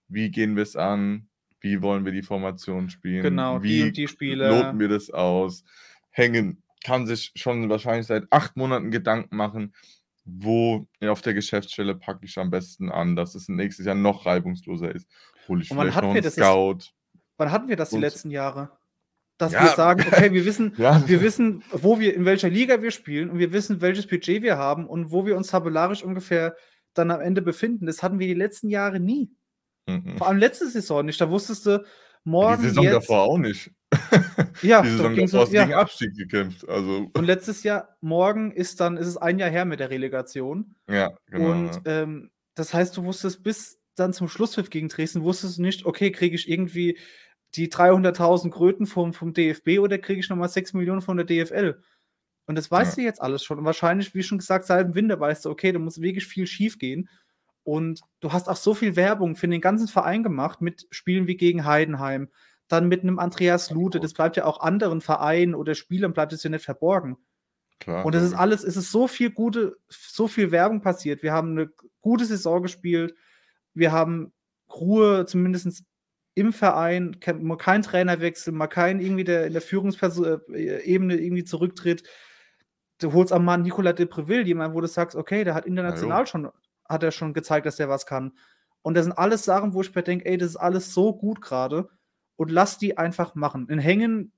wie gehen wir es an? Wie wollen wir die Formation spielen? Genau, wie die und die Spiele. Noten wir das aus? Hängen kann sich schon wahrscheinlich seit acht Monaten Gedanken machen, wo auf der Geschäftsstelle packe ich am besten an, dass es nächstes Jahr noch reibungsloser ist. Hole ich und vielleicht noch einen Scout. Ist, wann hatten wir das die letzten Jahre? dass ja. wir sagen, okay, wir wissen, ja. wir wissen, wo wir, in welcher Liga wir spielen und wir wissen, welches Budget wir haben und wo wir uns tabellarisch ungefähr dann am Ende befinden. Das hatten wir die letzten Jahre nie. Mhm. Vor allem letzte Saison nicht. Da wusstest du, morgen. Die Saison jetzt, davor auch nicht. ja, die Saison davor hast ja. gegen Abstieg gekämpft. Also. Und letztes Jahr, morgen ist dann, ist es ein Jahr her mit der Relegation. Ja, genau. Und ähm, das heißt, du wusstest bis dann zum Schlusspfiff gegen Dresden, wusstest du nicht, okay, kriege ich irgendwie die 300.000 Kröten vom, vom DFB oder kriege ich nochmal 6 Millionen von der DFL? Und das weißt ja. du jetzt alles schon. Und wahrscheinlich, wie schon gesagt, seit dem Winter weißt du, okay, da muss wirklich viel schief gehen. Und du hast auch so viel Werbung für den ganzen Verein gemacht mit Spielen wie gegen Heidenheim, dann mit einem Andreas Lute. Das bleibt ja auch anderen Vereinen oder Spielern bleibt es ja nicht verborgen. Klar, und es ist alles, es ist so viel gute, so viel Werbung passiert. Wir haben eine gute Saison gespielt. Wir haben Ruhe zumindest im Verein, mal kein Trainerwechsel, mal kein irgendwie der in der Führungsebene äh, irgendwie zurücktritt. Du holst am Mann Nicolas de Preville, jemand, wo du sagst, okay, der hat international Hallo. schon, hat er schon gezeigt, dass der was kann. Und das sind alles Sachen, wo ich mir denke, ey, das ist alles so gut gerade und lass die einfach machen. In Hängen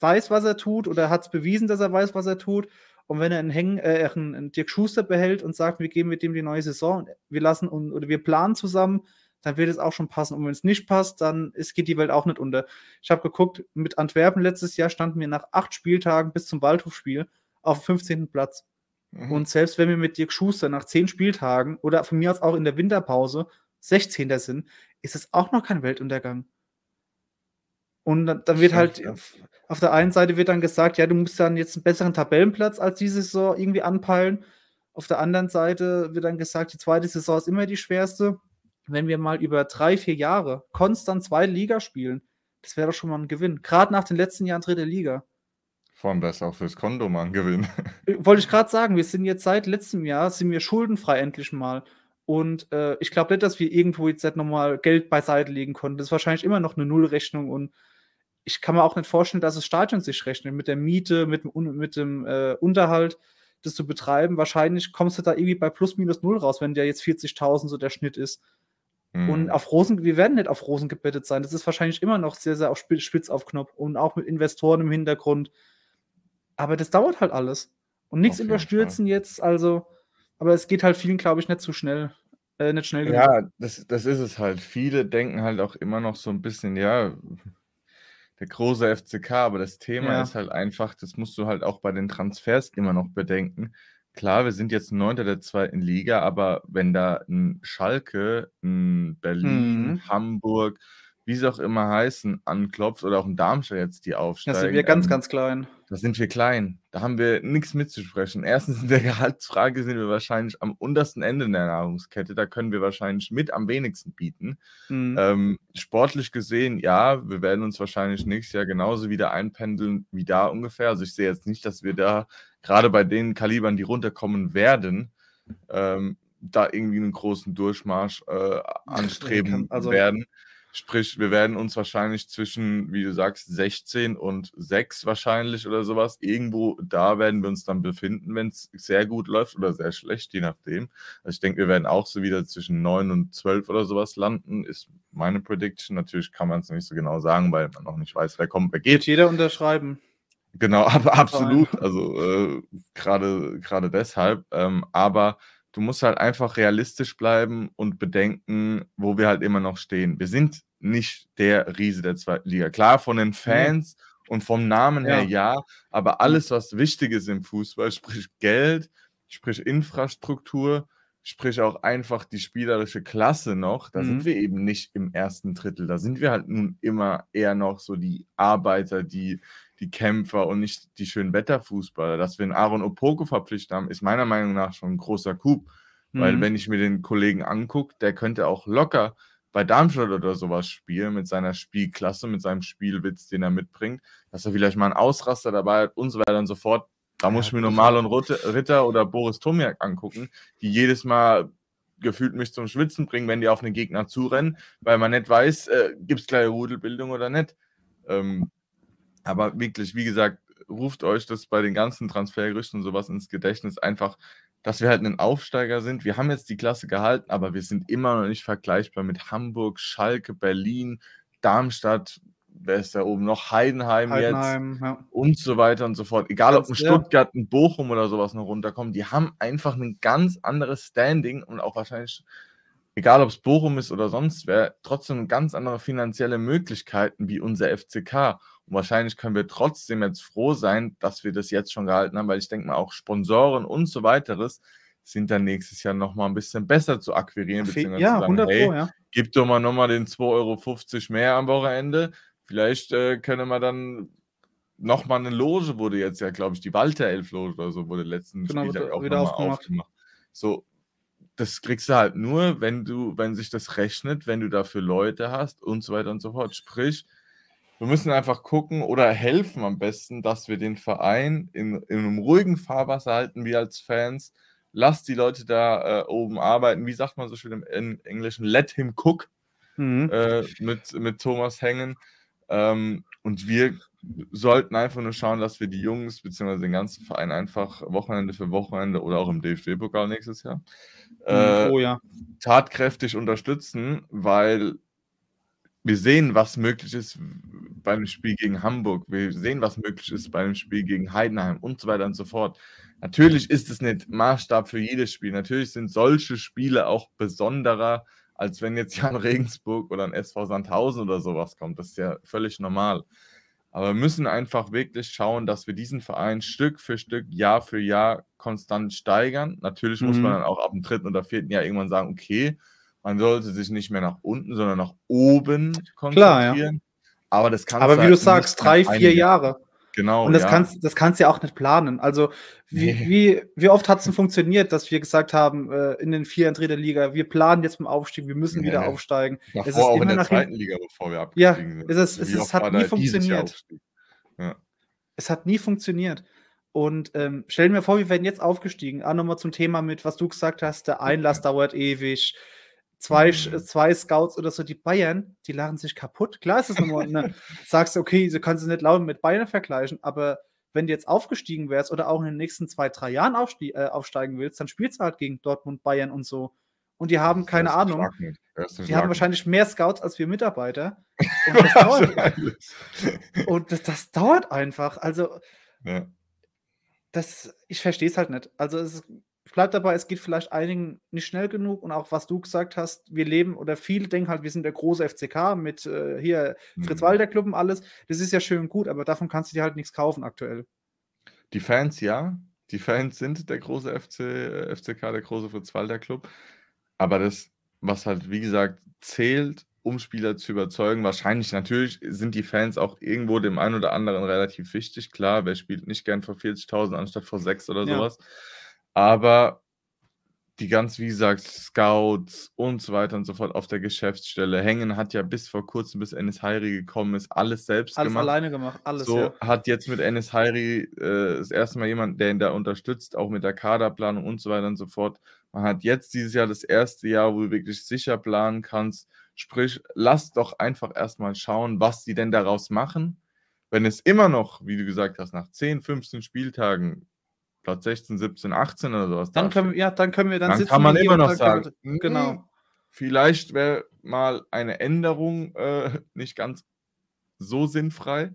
weiß, was er tut oder hat es bewiesen, dass er weiß, was er tut. Und wenn er einen, Heng, äh, einen, einen Dirk Schuster behält und sagt, wir gehen mit dem die neue Saison, wir lassen und oder wir planen zusammen, dann wird es auch schon passen. Und wenn es nicht passt, dann ist, geht die Welt auch nicht unter. Ich habe geguckt, mit Antwerpen letztes Jahr standen wir nach acht Spieltagen bis zum Waldhofspiel auf 15. Platz. Mhm. Und selbst wenn wir mit Dirk Schuster nach zehn Spieltagen oder von mir aus auch in der Winterpause 16. sind, ist es auch noch kein Weltuntergang. Und dann, dann wird halt ja. auf der einen Seite wird dann gesagt, ja, du musst dann jetzt einen besseren Tabellenplatz als diese Saison irgendwie anpeilen. Auf der anderen Seite wird dann gesagt, die zweite Saison ist immer die schwerste wenn wir mal über drei, vier Jahre konstant zwei Liga spielen, das wäre doch schon mal ein Gewinn. Gerade nach den letzten Jahren dritte Liga. Vor allem wäre es auch fürs Konto mal ein Gewinn. Äh, wollte ich gerade sagen, wir sind jetzt seit letztem Jahr, sind wir schuldenfrei endlich mal. Und äh, ich glaube nicht, dass wir irgendwo jetzt nochmal Geld beiseite legen konnten. Das ist wahrscheinlich immer noch eine Nullrechnung und ich kann mir auch nicht vorstellen, dass das Stadion sich rechnet mit der Miete, mit, mit dem äh, Unterhalt, das zu betreiben. Wahrscheinlich kommst du da irgendwie bei plus minus null raus, wenn der jetzt 40.000 so der Schnitt ist. Mhm. Und auf Rosen, wir werden nicht auf Rosen gebettet sein. Das ist wahrscheinlich immer noch sehr, sehr auf spitz auf Knopf und auch mit Investoren im Hintergrund. Aber das dauert halt alles. Und nichts überstürzen Fall. jetzt, also, aber es geht halt vielen, glaube ich, nicht zu schnell. Äh, nicht schnell genug. Ja, das, das ist es halt. Viele denken halt auch immer noch so ein bisschen, ja, der große FCK, aber das Thema ja. ist halt einfach, das musst du halt auch bei den Transfers immer noch bedenken klar, wir sind jetzt Neunter der zweiten Liga, aber wenn da ein Schalke, ein Berlin, mhm. Hamburg, wie sie auch immer heißen, anklopft oder auch ein Darmstadt jetzt die aufsteigen. Da sind wir ganz, ähm, ganz klein. Da sind wir klein. Da haben wir nichts mitzusprechen. Erstens in der Gehaltsfrage sind wir wahrscheinlich am untersten Ende der Nahrungskette. Da können wir wahrscheinlich mit am wenigsten bieten. Mhm. Ähm, sportlich gesehen, ja, wir werden uns wahrscheinlich nächstes Jahr genauso wieder einpendeln wie da ungefähr. Also ich sehe jetzt nicht, dass wir da gerade bei den Kalibern, die runterkommen werden, ähm, da irgendwie einen großen Durchmarsch äh, anstreben also, werden. Sprich, wir werden uns wahrscheinlich zwischen, wie du sagst, 16 und 6 wahrscheinlich oder sowas. Irgendwo da werden wir uns dann befinden, wenn es sehr gut läuft oder sehr schlecht, je nachdem. Also ich denke, wir werden auch so wieder zwischen 9 und 12 oder sowas landen, ist meine Prediction. Natürlich kann man es nicht so genau sagen, weil man noch nicht weiß, wer kommt, wer geht. Wird jeder unterschreiben. Genau, aber absolut. Also äh, gerade gerade deshalb. Ähm, aber du musst halt einfach realistisch bleiben und bedenken, wo wir halt immer noch stehen. Wir sind nicht der Riese der zweiten Liga. Klar, von den mhm. Fans mhm. und vom Namen her ja. ja, aber mhm. alles, was wichtig ist im Fußball, sprich Geld, sprich Infrastruktur, sprich auch einfach die spielerische Klasse noch, da mhm. sind wir eben nicht im ersten Drittel. Da sind wir halt nun immer eher noch so die Arbeiter, die die Kämpfer und nicht die schönen Wetterfußballer. Dass wir einen Aaron Opoko verpflichtet haben, ist meiner Meinung nach schon ein großer Coup. Mhm. Weil wenn ich mir den Kollegen angucke, der könnte auch locker bei Darmstadt oder sowas spielen, mit seiner Spielklasse, mit seinem Spielwitz, den er mitbringt, dass er vielleicht mal einen Ausraster dabei hat und so weiter und so fort. Da ja, muss ich mir nur Marlon Ritter oder Boris Tomiak angucken, die jedes Mal gefühlt mich zum Schwitzen bringen, wenn die auf einen Gegner zurennen, weil man nicht weiß, äh, gibt es gleich Rudelbildung oder nicht. Ähm, aber wirklich, wie gesagt, ruft euch das bei den ganzen Transfergerüchten und sowas ins Gedächtnis einfach, dass wir halt ein Aufsteiger sind. Wir haben jetzt die Klasse gehalten, aber wir sind immer noch nicht vergleichbar mit Hamburg, Schalke, Berlin, Darmstadt, wer ist da oben noch? Heidenheim, Heidenheim jetzt ja. und so weiter und so fort. Egal, ob ein Stuttgart, ein Bochum oder sowas noch runterkommen, die haben einfach ein ganz anderes Standing und auch wahrscheinlich, egal ob es Bochum ist oder sonst wer, trotzdem ganz andere finanzielle Möglichkeiten wie unser FCK. Und wahrscheinlich können wir trotzdem jetzt froh sein, dass wir das jetzt schon gehalten haben, weil ich denke mal auch Sponsoren und so weiteres sind dann nächstes Jahr nochmal ein bisschen besser zu akquirieren. Beziehungsweise ja, zu sagen, 100 Pro, hey, ja. Gib doch mal nochmal den 2,50 Euro mehr am Wochenende. Vielleicht äh, können wir dann nochmal eine Loge, wurde jetzt ja, glaube ich, die Walter Elf Loge oder so, wurde letzten genau, Spieltag auch nochmal aufgemacht. aufgemacht. So, das kriegst du halt nur, wenn du, wenn sich das rechnet, wenn du dafür Leute hast und so weiter und so fort. Sprich, wir müssen einfach gucken oder helfen am besten, dass wir den Verein in, in einem ruhigen Fahrwasser halten, wir als Fans. Lasst die Leute da äh, oben arbeiten. Wie sagt man so schön im Englischen? Let him cook mhm. äh, mit, mit Thomas Hängen. Ähm, und wir sollten einfach nur schauen, dass wir die Jungs bzw. den ganzen Verein einfach Wochenende für Wochenende oder auch im DFB-Pokal nächstes Jahr mhm, äh, oh, ja. tatkräftig unterstützen, weil wir sehen, was möglich ist beim Spiel gegen Hamburg. Wir sehen, was möglich ist beim Spiel gegen Heidenheim und so weiter und so fort. Natürlich ist es nicht Maßstab für jedes Spiel. Natürlich sind solche Spiele auch besonderer, als wenn jetzt Jan Regensburg oder ein SV Sandhausen oder sowas kommt. Das ist ja völlig normal. Aber wir müssen einfach wirklich schauen, dass wir diesen Verein Stück für Stück, Jahr für Jahr konstant steigern. Natürlich mhm. muss man mhm. dann auch ab dem dritten oder vierten Jahr irgendwann sagen, okay, man sollte sich nicht mehr nach unten, sondern nach oben konzentrieren. Klar, ja. Aber das kannst Aber wie halt du sagst, drei, vier Jahre. Genau. Und das ja. kannst das kannst ja auch nicht planen. Also wie, nee. wie, wie oft hat es denn funktioniert, dass wir gesagt haben, äh, in den vier und dritter Liga, wir planen jetzt mit dem Aufstieg, wir müssen nee. wieder aufsteigen. Davor es ist auch immer in der zweiten Liga, bevor wir abgestiegen ja, sind. Es, ist, es, hat nie funktioniert. Ja. Es hat nie funktioniert. Und ähm, stellen wir vor, wir werden jetzt aufgestiegen. Auch nochmal zum Thema mit, was du gesagt hast, der Einlass dauert ewig, zwei, mhm. zwei Scouts oder so, die Bayern, die lachen sich kaputt. Klar ist es nochmal, ne? sagst du, okay, du kannst es nicht laut mit Bayern vergleichen, aber wenn du jetzt aufgestiegen wärst oder auch in den nächsten zwei, drei Jahren aufste äh, aufsteigen willst, dann spielst du halt gegen Dortmund, Bayern und so. Und die haben keine Ahnung. Die haben wahrscheinlich mehr Scouts als wir Mitarbeiter. Und das dauert, und das, das dauert einfach. Also, ja. das, ich verstehe es halt nicht. Also, es, ist, bleibt dabei, es geht vielleicht einigen nicht schnell genug und auch was du gesagt hast, wir leben oder viele denken halt, wir sind der große FCK mit äh, hier Fritz mhm. Walter Club und alles. Das ist ja schön und gut, aber davon kannst du dir halt nichts kaufen aktuell. Die Fans, ja. Die Fans sind der große FC, äh, FCK, der große Fritz Walter Club. Aber das, was halt, wie gesagt, zählt, um Spieler zu überzeugen. Wahrscheinlich, natürlich sind die Fans auch irgendwo dem einen oder anderen relativ wichtig. Klar, wer spielt nicht gern vor 40.000 anstatt vor 6 oder ja. sowas aber die ganz, wie gesagt, Scouts und so weiter und so fort auf der Geschäftsstelle. Hängen hat ja bis vor kurzem, bis Enes Hairi gekommen ist, alles selbst alles gemacht. Alles alleine gemacht, alles. So ja. hat jetzt mit Enes Hairi äh, das erste Mal jemand, der ihn da unterstützt, auch mit der Kaderplanung und so weiter und so fort. Man hat jetzt dieses Jahr das erste Jahr, wo du wirklich sicher planen kannst. Sprich, lass doch einfach erstmal schauen, was die denn daraus machen. Wenn es immer noch, wie du gesagt hast, nach 10, 15 Spieltagen Platz 16, 17, 18 oder sowas. Dann können, wir, ja, dann können wir dann, dann sitzen. Kann man immer noch sagen. Wir, mhm, genau. Vielleicht wäre mal eine Änderung äh, nicht ganz so sinnfrei.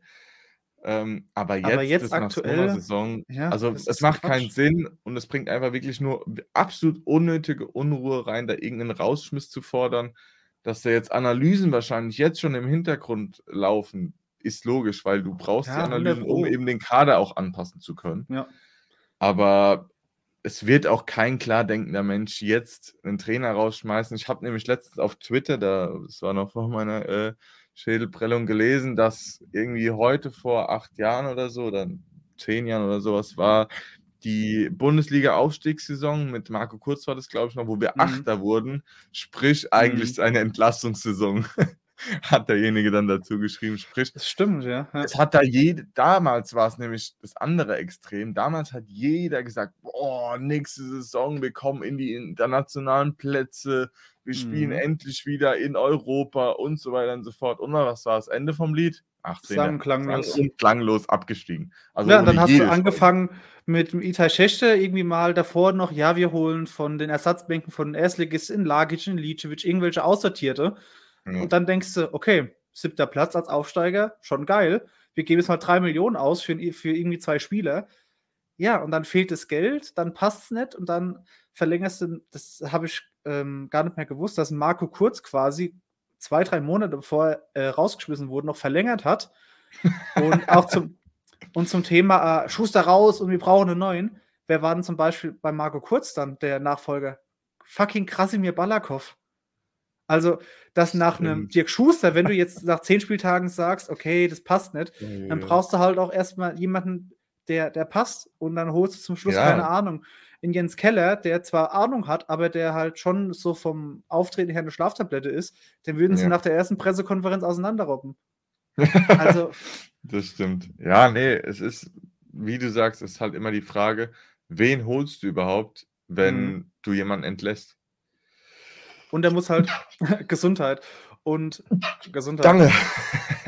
Ähm, aber, jetzt aber jetzt, ist aktuell, so Saison, ja, also es macht Quatsch. keinen Sinn und es bringt einfach wirklich nur absolut unnötige Unruhe rein, da irgendeinen Rausschmiss zu fordern. Dass da jetzt Analysen wahrscheinlich jetzt schon im Hintergrund laufen, ist logisch, weil du brauchst ja, die Analysen, um eben den Kader auch anpassen zu können. Ja. Aber es wird auch kein klar denkender Mensch jetzt einen Trainer rausschmeißen. Ich habe nämlich letztens auf Twitter, da, das war noch vor meiner äh, Schädelprellung gelesen, dass irgendwie heute vor acht Jahren oder so, oder zehn Jahren oder sowas war, die Bundesliga-Aufstiegssaison mit Marco Kurz war das, glaube ich, noch, wo wir mhm. Achter wurden, sprich eigentlich mhm. eine Entlastungssaison. hat derjenige dann dazu geschrieben. Sprich, das stimmt, ja. ja. Es hat da jede, damals war es nämlich das andere Extrem. Damals hat jeder gesagt: Boah, nächste Saison, wir kommen in die internationalen Plätze, wir spielen mhm. endlich wieder in Europa und so weiter und so fort. Und dann, was war das Ende vom Lied? 18. klanglos. klanglos abgestiegen. Also ja, dann hast du angefangen mit Itai Schächte irgendwie mal davor noch, ja, wir holen von den Ersatzbänken von Eslik ist in Lagic, in Licevic, irgendwelche Aussortierte. Und dann denkst du, okay, siebter Platz als Aufsteiger, schon geil. Wir geben jetzt mal drei Millionen aus für, für irgendwie zwei Spieler. Ja, und dann fehlt das Geld, dann passt es nicht und dann verlängerst du, das habe ich ähm, gar nicht mehr gewusst, dass Marco Kurz quasi zwei, drei Monate bevor er äh, rausgeschmissen wurde, noch verlängert hat. und auch zum, und zum Thema äh, Schuster raus und wir brauchen einen neuen. Wer war denn zum Beispiel bei Marco Kurz dann der Nachfolger? Fucking Krasimir Balakow. Also, dass nach einem mhm. Dirk Schuster, wenn du jetzt nach zehn Spieltagen sagst, okay, das passt nicht, ja. dann brauchst du halt auch erstmal jemanden, der, der passt und dann holst du zum Schluss ja. keine Ahnung. In Jens Keller, der zwar Ahnung hat, aber der halt schon so vom Auftreten her eine Schlaftablette ist, den würden sie ja. nach der ersten Pressekonferenz auseinanderroppen. also. Das stimmt. Ja, nee, es ist, wie du sagst, es ist halt immer die Frage, wen holst du überhaupt, wenn mhm. du jemanden entlässt? Und er muss halt Gesundheit und Gesundheit. Danke.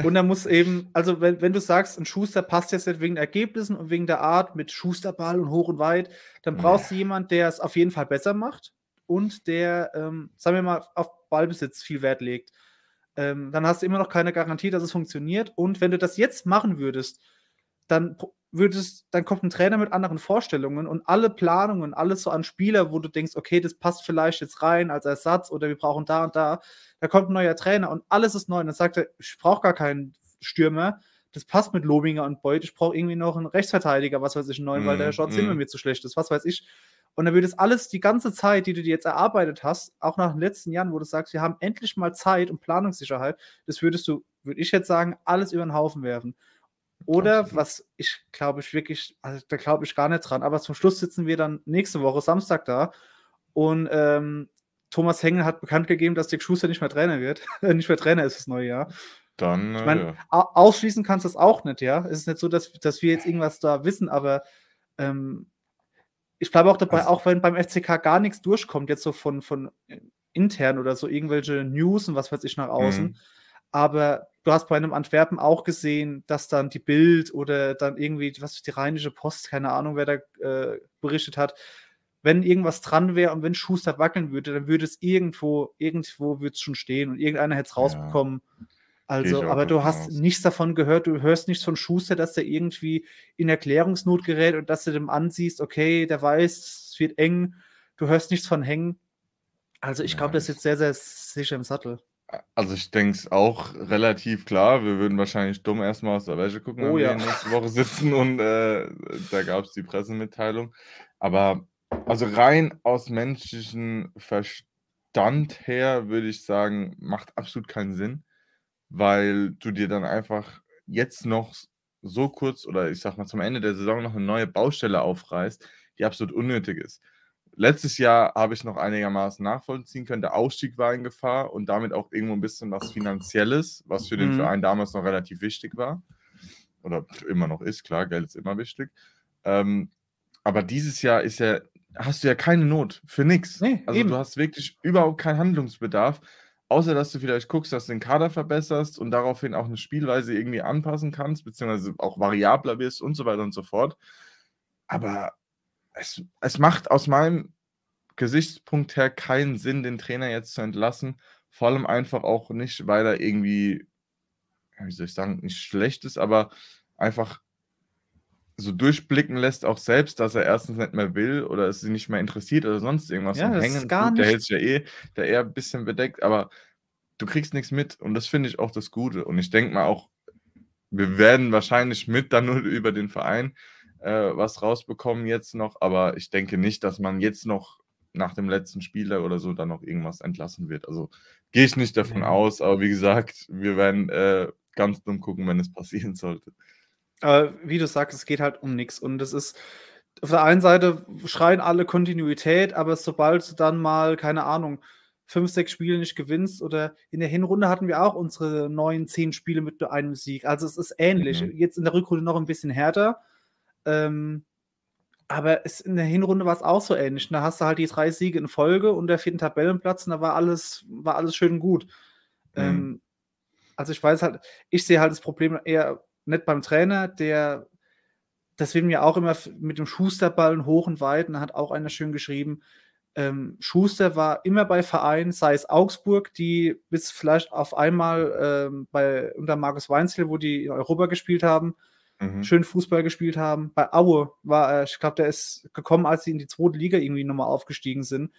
Und er muss eben, also wenn, wenn du sagst, ein Schuster passt jetzt nicht wegen Ergebnissen und wegen der Art mit Schusterball und hoch und weit, dann brauchst du jemanden, der es auf jeden Fall besser macht und der, ähm, sagen wir mal, auf Ballbesitz viel Wert legt. Ähm, dann hast du immer noch keine Garantie, dass es funktioniert. Und wenn du das jetzt machen würdest, dann würdest, dann kommt ein Trainer mit anderen Vorstellungen und alle Planungen, alles so an Spieler, wo du denkst, okay, das passt vielleicht jetzt rein als Ersatz oder wir brauchen da und da. Da kommt ein neuer Trainer und alles ist neu. Und dann sagt er, ich brauche gar keinen Stürmer. Das passt mit Lobinger und Beuth. Ich brauche irgendwie noch einen Rechtsverteidiger, was weiß ich, einen neuen, mm, weil der Schott mhm, mm. mir zu schlecht ist, was weiß ich. Und dann würde es alles, die ganze Zeit, die du dir jetzt erarbeitet hast, auch nach den letzten Jahren, wo du sagst, wir haben endlich mal Zeit und Planungssicherheit, das würdest du, würde ich jetzt sagen, alles über den Haufen werfen. Oder Absolut. was ich glaube ich wirklich, also da glaube ich gar nicht dran, aber zum Schluss sitzen wir dann nächste Woche Samstag da und ähm, Thomas Hengel hat bekannt gegeben, dass Dick Schuster nicht mehr Trainer wird, äh, nicht mehr Trainer ist das neue Jahr. Dann. Ich äh, meine, ja. ausschließen kannst du das auch nicht, ja. Es ist nicht so, dass, dass wir jetzt irgendwas da wissen, aber ähm, ich bleibe auch dabei, also, auch wenn beim FCK gar nichts durchkommt, jetzt so von, von äh, intern oder so irgendwelche News und was weiß ich nach außen. Mhm aber du hast bei einem Antwerpen auch gesehen, dass dann die Bild oder dann irgendwie, was die Rheinische Post, keine Ahnung, wer da äh, berichtet hat, wenn irgendwas dran wäre und wenn Schuster wackeln würde, dann würde es irgendwo, irgendwo würde es schon stehen und irgendeiner hätte es rausbekommen. Ja, also, aber du hast raus. nichts davon gehört, du hörst nichts von Schuster, dass er irgendwie in Erklärungsnot gerät und dass du dem ansiehst, okay, der weiß, es wird eng, du hörst nichts von Hängen. Also ich glaube, das ist jetzt sehr, sehr sicher im Sattel. Also ich denke es auch relativ klar. Wir würden wahrscheinlich dumm erstmal aus der Wäsche gucken, oh, wenn ja. wir nächste Woche sitzen und äh, da gab es die Pressemitteilung. Aber also rein aus menschlichem Verstand her würde ich sagen, macht absolut keinen Sinn, weil du dir dann einfach jetzt noch so kurz oder ich sag mal zum Ende der Saison noch eine neue Baustelle aufreißt, die absolut unnötig ist letztes Jahr habe ich noch einigermaßen nachvollziehen können. Der Ausstieg war in Gefahr und damit auch irgendwo ein bisschen was Finanzielles, was für den mhm. Verein damals noch relativ wichtig war. Oder immer noch ist, klar, Geld ist immer wichtig. Ähm, aber dieses Jahr ist ja, hast du ja keine Not für nichts. Nee, also eben. du hast wirklich überhaupt keinen Handlungsbedarf, außer dass du vielleicht guckst, dass du den Kader verbesserst und daraufhin auch eine Spielweise irgendwie anpassen kannst, beziehungsweise auch variabler wirst und so weiter und so fort. Aber es, es macht aus meinem Gesichtspunkt her keinen Sinn, den Trainer jetzt zu entlassen. Vor allem einfach auch nicht, weil er irgendwie, wie soll ich sagen, nicht schlecht ist, aber einfach so durchblicken lässt auch selbst, dass er erstens nicht mehr will oder es sie nicht mehr interessiert oder sonst irgendwas. Ja, das Hängen, gar gut, der hält sich ja eh, der eher ein bisschen bedeckt, aber du kriegst nichts mit und das finde ich auch das Gute. Und ich denke mal auch, wir werden wahrscheinlich mit dann nur über den Verein äh, was rausbekommen jetzt noch, aber ich denke nicht, dass man jetzt noch nach dem letzten Spiel oder so dann noch irgendwas entlassen wird. Also gehe ich nicht davon aus, aber wie gesagt, wir werden äh, ganz dumm gucken, wenn es passieren sollte. Aber wie du sagst, es geht halt um nichts und es ist auf der einen Seite schreien alle Kontinuität, aber sobald du dann mal, keine Ahnung, fünf, sechs Spiele nicht gewinnst oder in der Hinrunde hatten wir auch unsere neun, zehn Spiele mit nur einem Sieg. Also es ist ähnlich. Mhm. Jetzt in der Rückrunde noch ein bisschen härter, ähm, aber es, in der Hinrunde war es auch so ähnlich. Ne? Da hast du halt die drei Siege in Folge und der vierten Tabellenplatz und da war alles, war alles schön gut. Ähm, mhm. Ähm, also ich weiß halt, ich sehe halt das Problem eher nicht beim Trainer, der, das will mir auch immer mit dem Schusterballen hoch und weit, und da hat auch einer schön geschrieben, ähm, Schuster war immer bei Vereinen, sei es Augsburg, die bis vielleicht auf einmal ähm, bei unter Markus Weinzel, wo die in Europa gespielt haben, mhm. schön Fußball gespielt haben. Bei Aue war, ich glaube, der ist gekommen, als sie in die zweite Liga irgendwie nochmal aufgestiegen sind.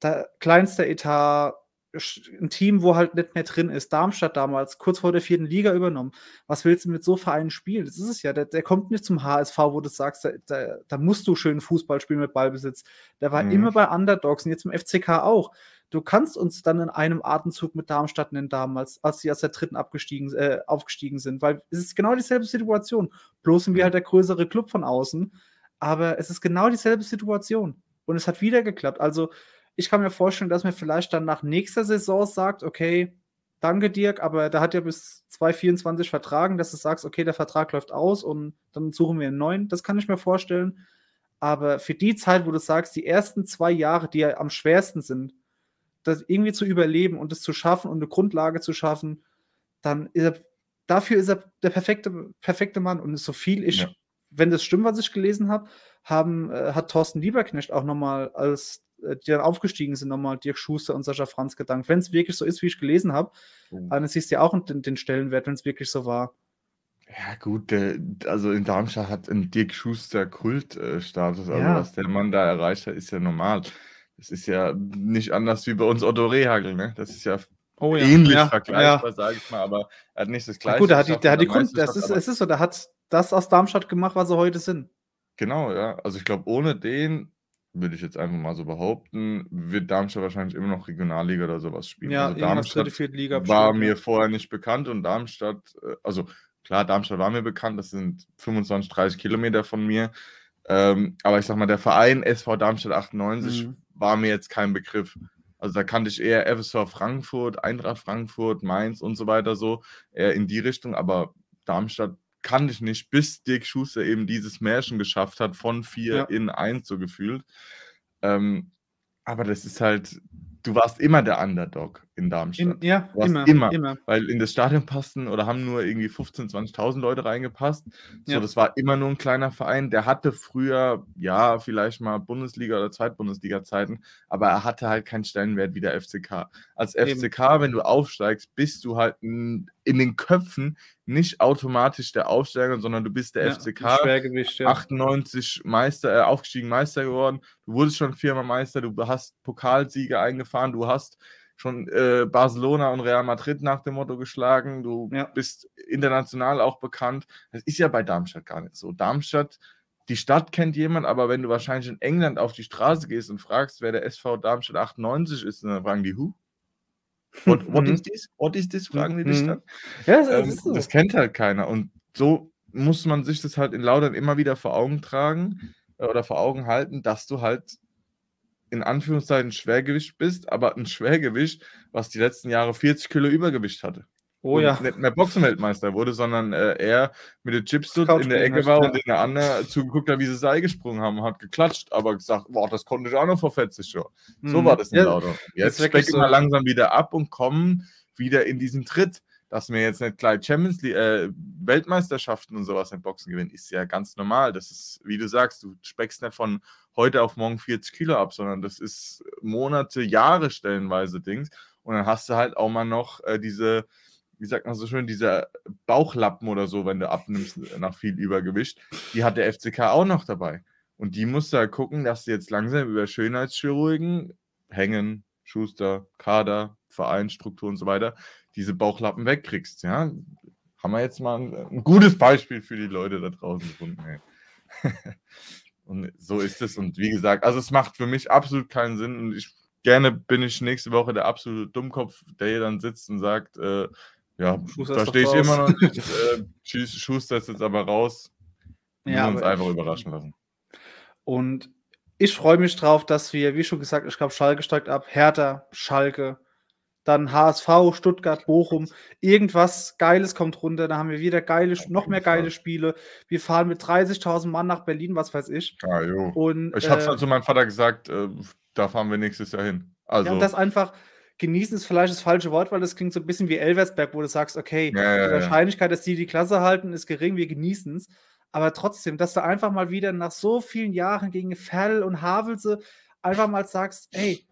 Da, kleinster Etat, ein Team, wo halt nicht mehr drin ist. Darmstadt damals, kurz vor der vierten Liga übernommen. Was willst du mit so Vereinen spielen? Das ist es ja. Der, der kommt nicht zum HSV, wo du sagst, da, da, da musst du schön Fußball spielen mit Ballbesitz. Der war mhm. immer bei Underdogs und jetzt im FCK auch. Du kannst uns dann in einem Atemzug mit Darmstadt nennen damals, als sie aus der dritten abgestiegen, äh, aufgestiegen sind, weil es ist genau dieselbe Situation. Bloß sind wir mhm. halt der größere Club von außen, aber es ist genau dieselbe Situation und es hat wieder geklappt. Also ich kann mir vorstellen, dass man vielleicht dann nach nächster Saison sagt, okay, danke Dirk, aber da hat ja bis 2024 vertragen, dass du sagst, okay, der Vertrag läuft aus und dann suchen wir einen neuen. Das kann ich mir vorstellen. Aber für die Zeit, wo du sagst, die ersten zwei Jahre, die ja am schwersten sind, das irgendwie zu überleben und es zu schaffen und eine Grundlage zu schaffen, dann ist er, dafür ist er der perfekte, perfekte Mann. Und so viel ich, ja. wenn das stimmt, was ich gelesen habe, haben, äh, hat Thorsten Lieberknecht auch nochmal, als äh, die dann aufgestiegen sind, nochmal Dirk Schuster und Sascha Franz gedankt. Wenn es wirklich so ist, wie ich gelesen habe, mhm. Oh. dann siehst du ja auch den, den Stellenwert, wenn es wirklich so war. Ja, gut, der, also in Darmstadt hat ein Dirk Schuster Kultstatus, äh, also ja. was der Mann da erreicht hat, ist ja normal. Es ist ja nicht anders wie bei uns Otto Rehagel, ne? Das ist ja oh, ja. ähnlich ja, vergleichbar, ja. sage ich mal, aber er hat nicht das gleiche. Na gut, da hat die, der hat die Kunst, das ist, es ist so, der hat das aus Darmstadt gemacht, was sie heute sind. Genau, ja. Also ich glaube, ohne den würde ich jetzt einfach mal so behaupten, wird Darmstadt wahrscheinlich immer noch Regionalliga oder sowas spielen. Ja, also Darmstadt dritte, Liga war mir vorher nicht bekannt und Darmstadt, äh, also klar, Darmstadt war mir bekannt, das sind 25, 30 Kilometer von mir. Ähm, aber ich sag mal, der Verein SV Darmstadt 98 mhm war mir jetzt kein Begriff. Also da kannte ich eher FSV Frankfurt, Eintracht Frankfurt, Mainz und so weiter so, eher in die Richtung, aber Darmstadt kannte ich nicht, bis Dirk Schuster eben dieses Märchen geschafft hat, von vier ja. in eins so gefühlt. Ähm, aber das ist halt, du warst immer der Underdog in Darmstadt. In, ja, immer, immer, immer, Weil in das Stadion passten oder haben nur irgendwie 15.000, 20.000 Leute reingepasst. So, ja. das war immer nur ein kleiner Verein. Der hatte früher, ja, vielleicht mal Bundesliga- oder Zweitbundesliga-Zeiten, aber er hatte halt keinen Stellenwert wie der FCK. Als FCK, wenn du aufsteigst, bist du halt in, in, den Köpfen nicht automatisch der Aufsteiger, sondern du bist der ja, FCK. Ja. 98 Meister, äh, aufgestiegen Meister geworden. Du wurdest schon viermal Meister, du hast Pokalsiege eingefahren, du hast schon äh, Barcelona und Real Madrid nach dem Motto geschlagen. Du ja. bist international auch bekannt. Das ist ja bei Darmstadt gar nicht so. Darmstadt, die Stadt kennt jemand, aber wenn du wahrscheinlich in England auf die Straße gehst und fragst, wer der SV Darmstadt 98 ist, dann fragen die, who? What, what mhm. is this? What is this? Fragen die dich mhm. dann. Ja, das, ähm, so. das kennt halt keiner. Und so muss man sich das halt in Laudern immer wieder vor Augen tragen äh, oder vor Augen halten, dass du halt in Anführungszeichen Schwergewicht bist, aber ein Schwergewicht, was die letzten Jahre 40 Kilo Übergewicht hatte. Oh und ja. Nicht mehr Boxenweltmeister wurde, sondern äh, er mit den Chips in der Ecke war ja. und den anderen zugeguckt hat, wie sie Seil gesprungen haben, hat geklatscht, aber gesagt, boah, das konnte ich auch noch vor 40 Jahren. So mhm. war das in ja, Laudo. Jetzt stecke so. mal langsam wieder ab und kommen wieder in diesen Tritt dass wir jetzt nicht gleich Champions League, äh, Weltmeisterschaften und sowas mit Boxen gewinnen, ist ja ganz normal. Das ist, wie du sagst, du speckst nicht von heute auf morgen 40 Kilo ab, sondern das ist Monate, Jahre stellenweise Dings. Und dann hast du halt auch mal noch äh, diese, wie sagt man so schön, dieser Bauchlappen oder so, wenn du abnimmst äh, nach viel Übergewicht, die hat der FCK auch noch dabei. Und die musst du halt gucken, dass sie jetzt langsam über Schönheitschirurgen hängen, Schuster, Kader, Vereinsstruktur und so weiter, diese Bauchlappen wegkriegst. Ja? Haben wir jetzt mal ein, äh, ein gutes Beispiel für die Leute da draußen gefunden. und so ist es. Und wie gesagt, also es macht für mich absolut keinen Sinn. Und ich gerne bin ich nächste Woche der absolute Dummkopf, der hier dann sitzt und sagt, äh, ja, Schuster da stehe ich raus. immer noch nicht. Äh, Schuster ist jetzt aber raus. Wir ja, uns einfach ich, überraschen lassen. Und ich freue mich drauf, dass wir, wie schon gesagt, ich glaube, Schalke steigt ab, Hertha, Schalke, dann HSV, Stuttgart, Bochum, irgendwas Geiles kommt runter, dann haben wir wieder geile, noch mehr geile Spiele. Wir fahren mit 30.000 Mann nach Berlin, was weiß ich. Ja, und, ich habe es äh, also meinem Vater gesagt, äh, da fahren wir nächstes Jahr hin. Also, ja, und das einfach genießen ist vielleicht das falsche Wort, weil das klingt so ein bisschen wie Elversberg, wo du sagst, okay, ja, die Wahrscheinlichkeit, dass die die Klasse halten, ist gering, wir genießen es. Aber trotzdem, dass du einfach mal wieder nach so vielen Jahren gegen Ferl und Havelse einfach mal sagst, hey,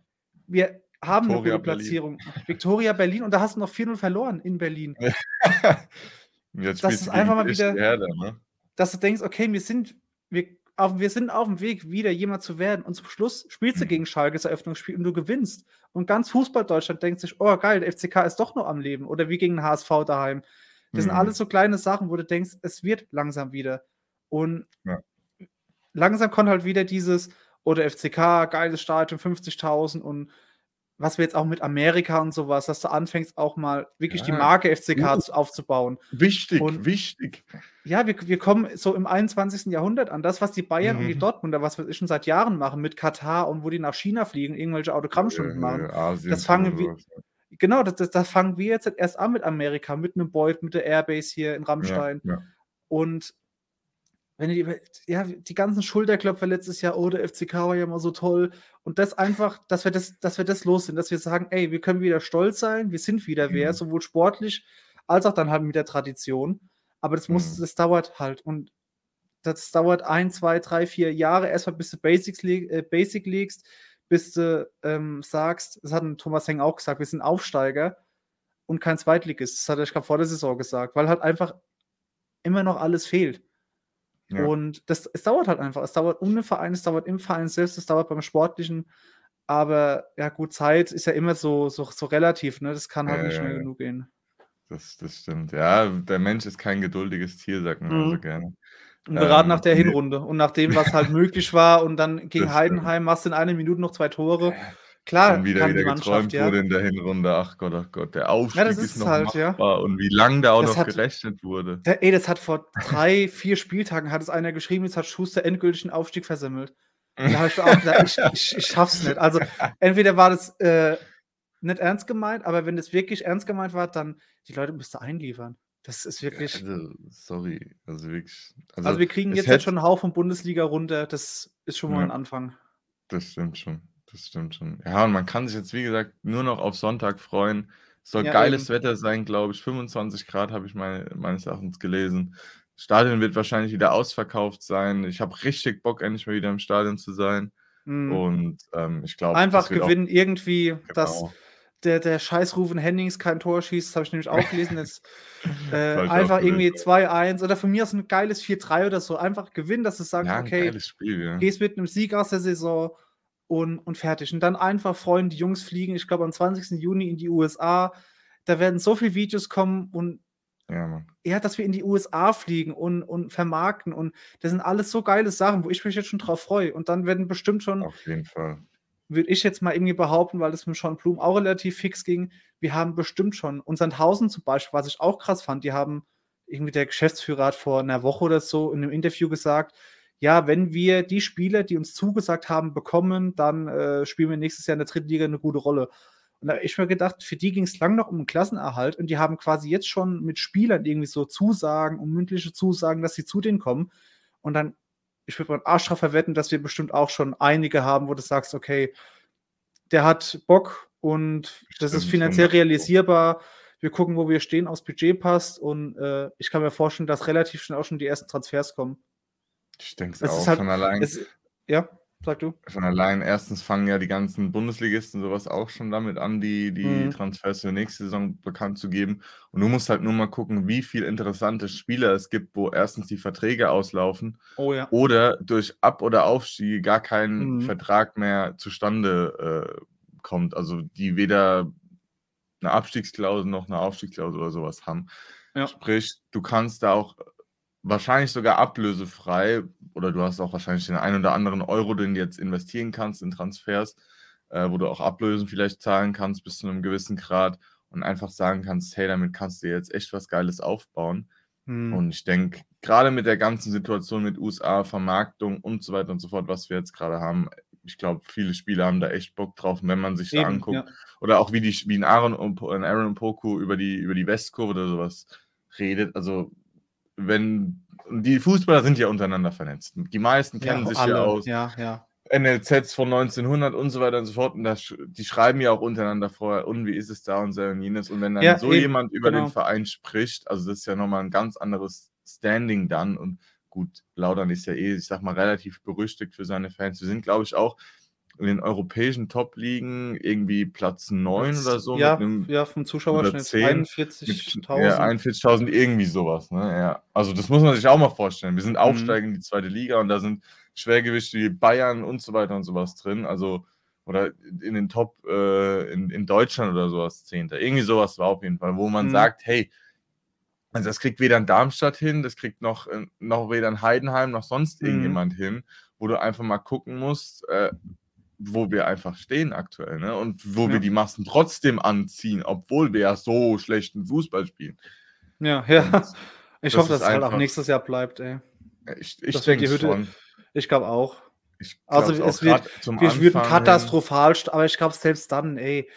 wir haben Victoria eine gute Platzierung. Victoria Berlin und da hast du noch 4-0 verloren in Berlin. Jetzt das ist einfach mal wieder, Erde, ne? dass du denkst, okay, wir sind, wir, auf, wir sind auf dem Weg, wieder jemand zu werden. Und zum Schluss spielst du hm. gegen Schalke das Eröffnungsspiel und du gewinnst. Und ganz Fußball-Deutschland denkt sich, oh geil, der FCK ist doch nur am Leben. Oder wie gegen den HSV daheim. Das mhm. sind hm. alles so kleine Sachen, wo du denkst, es wird langsam wieder. Und ja. langsam kommt halt wieder dieses, oder oh, FCK, geiles Stadion, 50.000 und was wir jetzt auch mit Amerika und sowas, dass du anfängst auch mal wirklich ja. die Marke FCK mhm. uh, aufzubauen. Wichtig, und, wichtig. Ja, wir, wir kommen so im 21. Jahrhundert an. Das, was die Bayern mhm. und die mhm. Dortmunder, was wir schon seit Jahren machen mit Katar und wo die nach China fliegen, irgendwelche Autogrammstunden äh, machen. Asien das fangen wir. Genau, das, das, das, fangen wir jetzt erst an mit Amerika, mit einem Boyd, mit der Airbase hier in Rammstein. Ja, ja. Und wenn die, ja, die ganzen Schulterklöpfe letztes Jahr, oh, der FCK war ja immer so toll. Und das einfach, dass wir das, dass wir das los sind, dass wir sagen, ey, wir können wieder stolz sein, wir sind wieder mhm. wer, sowohl sportlich als auch dann halt mit der Tradition. Aber das muss, mhm. das dauert halt. Und das dauert ein, zwei, drei, vier Jahre erstmal, bis du Basics leg, äh, Basic legst, bis du ähm, sagst, das hat Thomas Heng auch gesagt, wir sind Aufsteiger und kein Zweitligist. Das hat er, ich glaube, vor der Saison gesagt, weil halt einfach immer noch alles fehlt. Ja. Und das, es dauert halt einfach. Es dauert um den Verein, es dauert im Verein selbst, es dauert beim Sportlichen. Aber ja, gut, Zeit ist ja immer so, so, so relativ, ne? Das kann halt äh, nicht schnell genug gehen. Das, das stimmt. Ja, der Mensch ist kein geduldiges Tier, sagt man mhm. so also gerne. Und gerade ähm, nach der Hinrunde und nach dem, was halt möglich war, und dann gegen Heidenheim machst du in einer Minute noch zwei Tore. Klar, schon wieder, wieder geträumt ja. wurde in der Hinrunde. Ach Gott, ach Gott, der Aufstieg ja, ist, ist, noch halt, machbar. Ja. Und wie lange da auch das noch hat, gerechnet wurde. Der, ey, das hat vor drei, vier Spieltagen hat es einer geschrieben, jetzt hat Schuster endgültig einen Aufstieg versammelt. da habe ich auch gesagt, ich, ich, ich, schaff's nicht. Also entweder war das äh, nicht ernst gemeint, aber wenn das wirklich ernst gemeint war, dann die Leute müsste einliefern. Das ist wirklich. Also, sorry, also wirklich. Also, also wir kriegen jetzt, hätte... jetzt schon einen Haufen Bundesliga runter. Das ist schon mal ein Anfang. Das stimmt schon. Das stimmt schon. Ja, und man kann sich jetzt, wie gesagt, nur noch auf Sonntag freuen. Es soll Ja, geiles eben. Wetter sein, glaube ich. 25 Grad habe ich meine, meines Erachtens gelesen. Stadion wird wahrscheinlich wieder ausverkauft sein. Ich habe richtig Bock, endlich mal wieder im Stadion zu sein. Mhm. Und ähm, ich glaube, Einfach das wird auch gewinnen, irgendwie, dass genau. der, der scheiß Ruven Hennings kein Tor schießt, das habe ich nämlich auch gelesen. Jetzt, äh, habe auch einfach irgendwie 2-1 oder von mir aus ein geiles 4-3 oder so. Einfach gewinnen, dass du sagst, Ja, okay, Spiel, ja. gehst mit einem Sieg aus der Saison und, und fertig. Und dann einfach freuen, die Jungs fliegen, ich glaube, am 20. Juni in die USA. Da werden so viele Videos kommen und ja, Mann. ja, dass wir in die USA fliegen und, und vermarkten. Und das sind alles so geile Sachen, wo ich mich jetzt schon drauf freue. Und dann werden bestimmt schon. Auf jeden Fall. Würde ich jetzt mal irgendwie behaupten, weil es mit Sean Blum auch relativ fix ging. Wir haben bestimmt schon. Und Sandhausen zum Beispiel, was ich auch krass fand, die haben irgendwie der Geschäftsführer hat vor einer Woche oder so in einem Interview gesagt, ja, wenn wir die Spieler, die uns zugesagt haben, bekommen, dann äh, spielen wir nächstes Jahr in der dritten Liga eine gute Rolle. Und da habe ich mir gedacht, für die ging es lang noch um einen Klassenerhalt und die haben quasi jetzt schon mit Spielern irgendwie so Zusagen und mündliche Zusagen, dass sie zu denen kommen. Und dann, ich würde mal Arsch drauf verwetten, dass wir bestimmt auch schon einige haben, wo du sagst, okay, der hat Bock und das Stimmt, ist finanziell realisierbar. Wir gucken, wo wir stehen, aufs Budget passt und äh, ich kann mir vorstellen, dass relativ schnell auch schon die ersten Transfers kommen. Ich denke es auch. Halt, von allein. Es, ja, sag du. Schon allein, erstens fangen ja die ganzen Bundesligisten sowas auch schon damit an, die, die mhm. Transfers für nächste Saison bekannt zu geben. Und du musst halt nur mal gucken, wie viele interessante Spieler es gibt, wo erstens die Verträge auslaufen oh, ja. oder durch Ab- oder Aufstieg gar kein mhm. Vertrag mehr zustande äh, kommt. Also die weder eine Abstiegsklausel noch eine Aufstiegsklausel oder sowas haben. Ja. Sprich, du kannst da auch wahrscheinlich sogar ablösefrei oder du hast auch wahrscheinlich den einen oder anderen Euro, den du jetzt investieren kannst in Transfers, äh, wo du auch Ablösen vielleicht zahlen kannst bis zu einem gewissen Grad und einfach sagen kannst, hey, damit kannst du jetzt echt was Geiles aufbauen. Hm. Und ich denke, gerade mit der ganzen Situation mit USA, Vermarktung und so weiter und so fort, was wir jetzt gerade haben, ich glaube, viele Spieler haben da echt Bock drauf, wenn man sich Eben, da anguckt. Ja. Oder auch wie, die, wie ein Aaron und ein Aaron Poku über die, über die Westkurve oder sowas redet. Also wenn die Fußballer sind ja untereinander vernetzt. Die meisten kennen ja, sich alle. ja aus. Ja, ja. NLZs von 1900 und so weiter und so fort. Und das, die schreiben ja auch untereinander vorher, und wie ist es da und so und jenes. Und wenn dann ja, so eben, jemand über genau. den Verein spricht, also das ist ja nochmal ein ganz anderes Standing dann. Und gut, Laudern ist ja eh, ich sag mal, relativ berüchtigt für seine Fans. Wir sind, glaube ich, auch in den europäischen Top-Ligen irgendwie Platz 9 das, oder so. Ja, einem, ja vom Zuschauerschnitt 41.000. Ja, 41.000, irgendwie sowas. Ne? Ja. Also das muss man sich auch mal vorstellen. Wir sind mhm. aufsteigend in die zweite Liga und da sind Schwergewichte wie Bayern und so weiter und sowas drin. Also oder in den Top äh, in, in Deutschland oder sowas Zehnter. Irgendwie sowas war auf jeden Fall, wo man mhm. sagt, hey, also das kriegt weder ein Darmstadt hin, das kriegt noch, äh, noch weder ein Heidenheim noch sonst mhm. irgendjemand mhm. hin, wo du einfach mal gucken musst, äh, wo wir einfach stehen aktuell, ne? Und wo ja. wir die Massen trotzdem anziehen, obwohl wir ja so schlechten Fußball spielen. Ja, ja. Und ich das hoffe, dass es halt auch nächstes Jahr bleibt, ey. Ich, ich denke die schon. Ich glaube auch. Ich also es wird, wir würden katastrophal, aber ich glaube selbst dann, ey,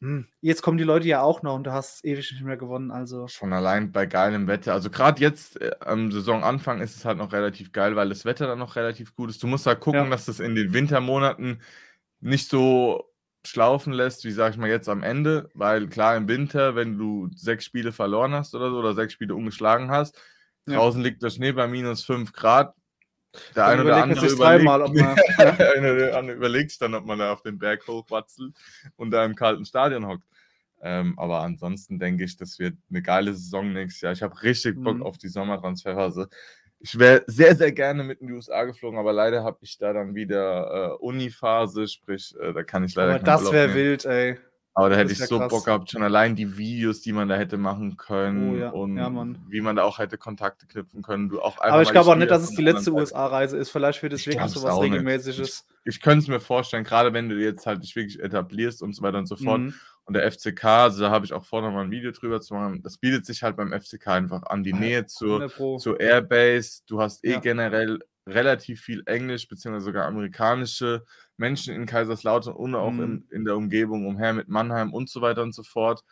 hm. Jetzt kommen die Leute ja auch noch und du hast ewig nicht mehr gewonnen. Also. Schon allein bei geilem Wetter. Also gerade jetzt äh, am Saisonanfang ist es halt noch relativ geil, weil das Wetter dann noch relativ gut ist. Du musst halt gucken, ja. dass das in den Wintermonaten nicht so schlaufen lässt, wie sag ich mal jetzt am Ende, weil klar im Winter, wenn du sechs Spiele verloren hast oder so oder sechs Spiele umgeschlagen hast, draußen liegt der Schnee bei minus 5 Grad, der eine oder andere überlegt, dreimal, ob man, der andere überlegt dann, ob man da auf den Berg hochwatzelt und da im kalten Stadion hockt. Ähm, aber ansonsten denke ich, das wird eine geile Saison nächstes Jahr. Ich habe richtig Bock mhm. auf die Sommertransferphase. Ich wäre sehr, sehr gerne mit in die USA geflogen, aber leider habe ich da dann wieder äh, Uni-Phase, sprich, äh, da kann ich leider nicht. aber das wäre wild, ey. Aber da hätte ich so krass. Bock gehabt, schon allein die Videos, die man da hätte machen können oh, ja. und ja, wie man da auch hätte Kontakte knüpfen können. Du auch Aber ich glaube auch nicht, dass es die letzte USA-Reise ist. Vielleicht wird es wirklich so was Regelmäßiges. Ich, ich könnte es mir vorstellen, gerade wenn du jetzt halt dich wirklich etablierst und so weiter und so fort. Mhm. Und der FCK, also da habe ich auch vor, nochmal ein Video drüber zu machen. Das bietet sich halt beim FCK einfach an. Die Nähe zur, zur Airbase. Du hast eh ja. generell relativ viel Englisch beziehungsweise sogar amerikanische Menschen in Kaiserslautern und auch mhm. in, in der Umgebung umher mit Mannheim und so weiter und so fort.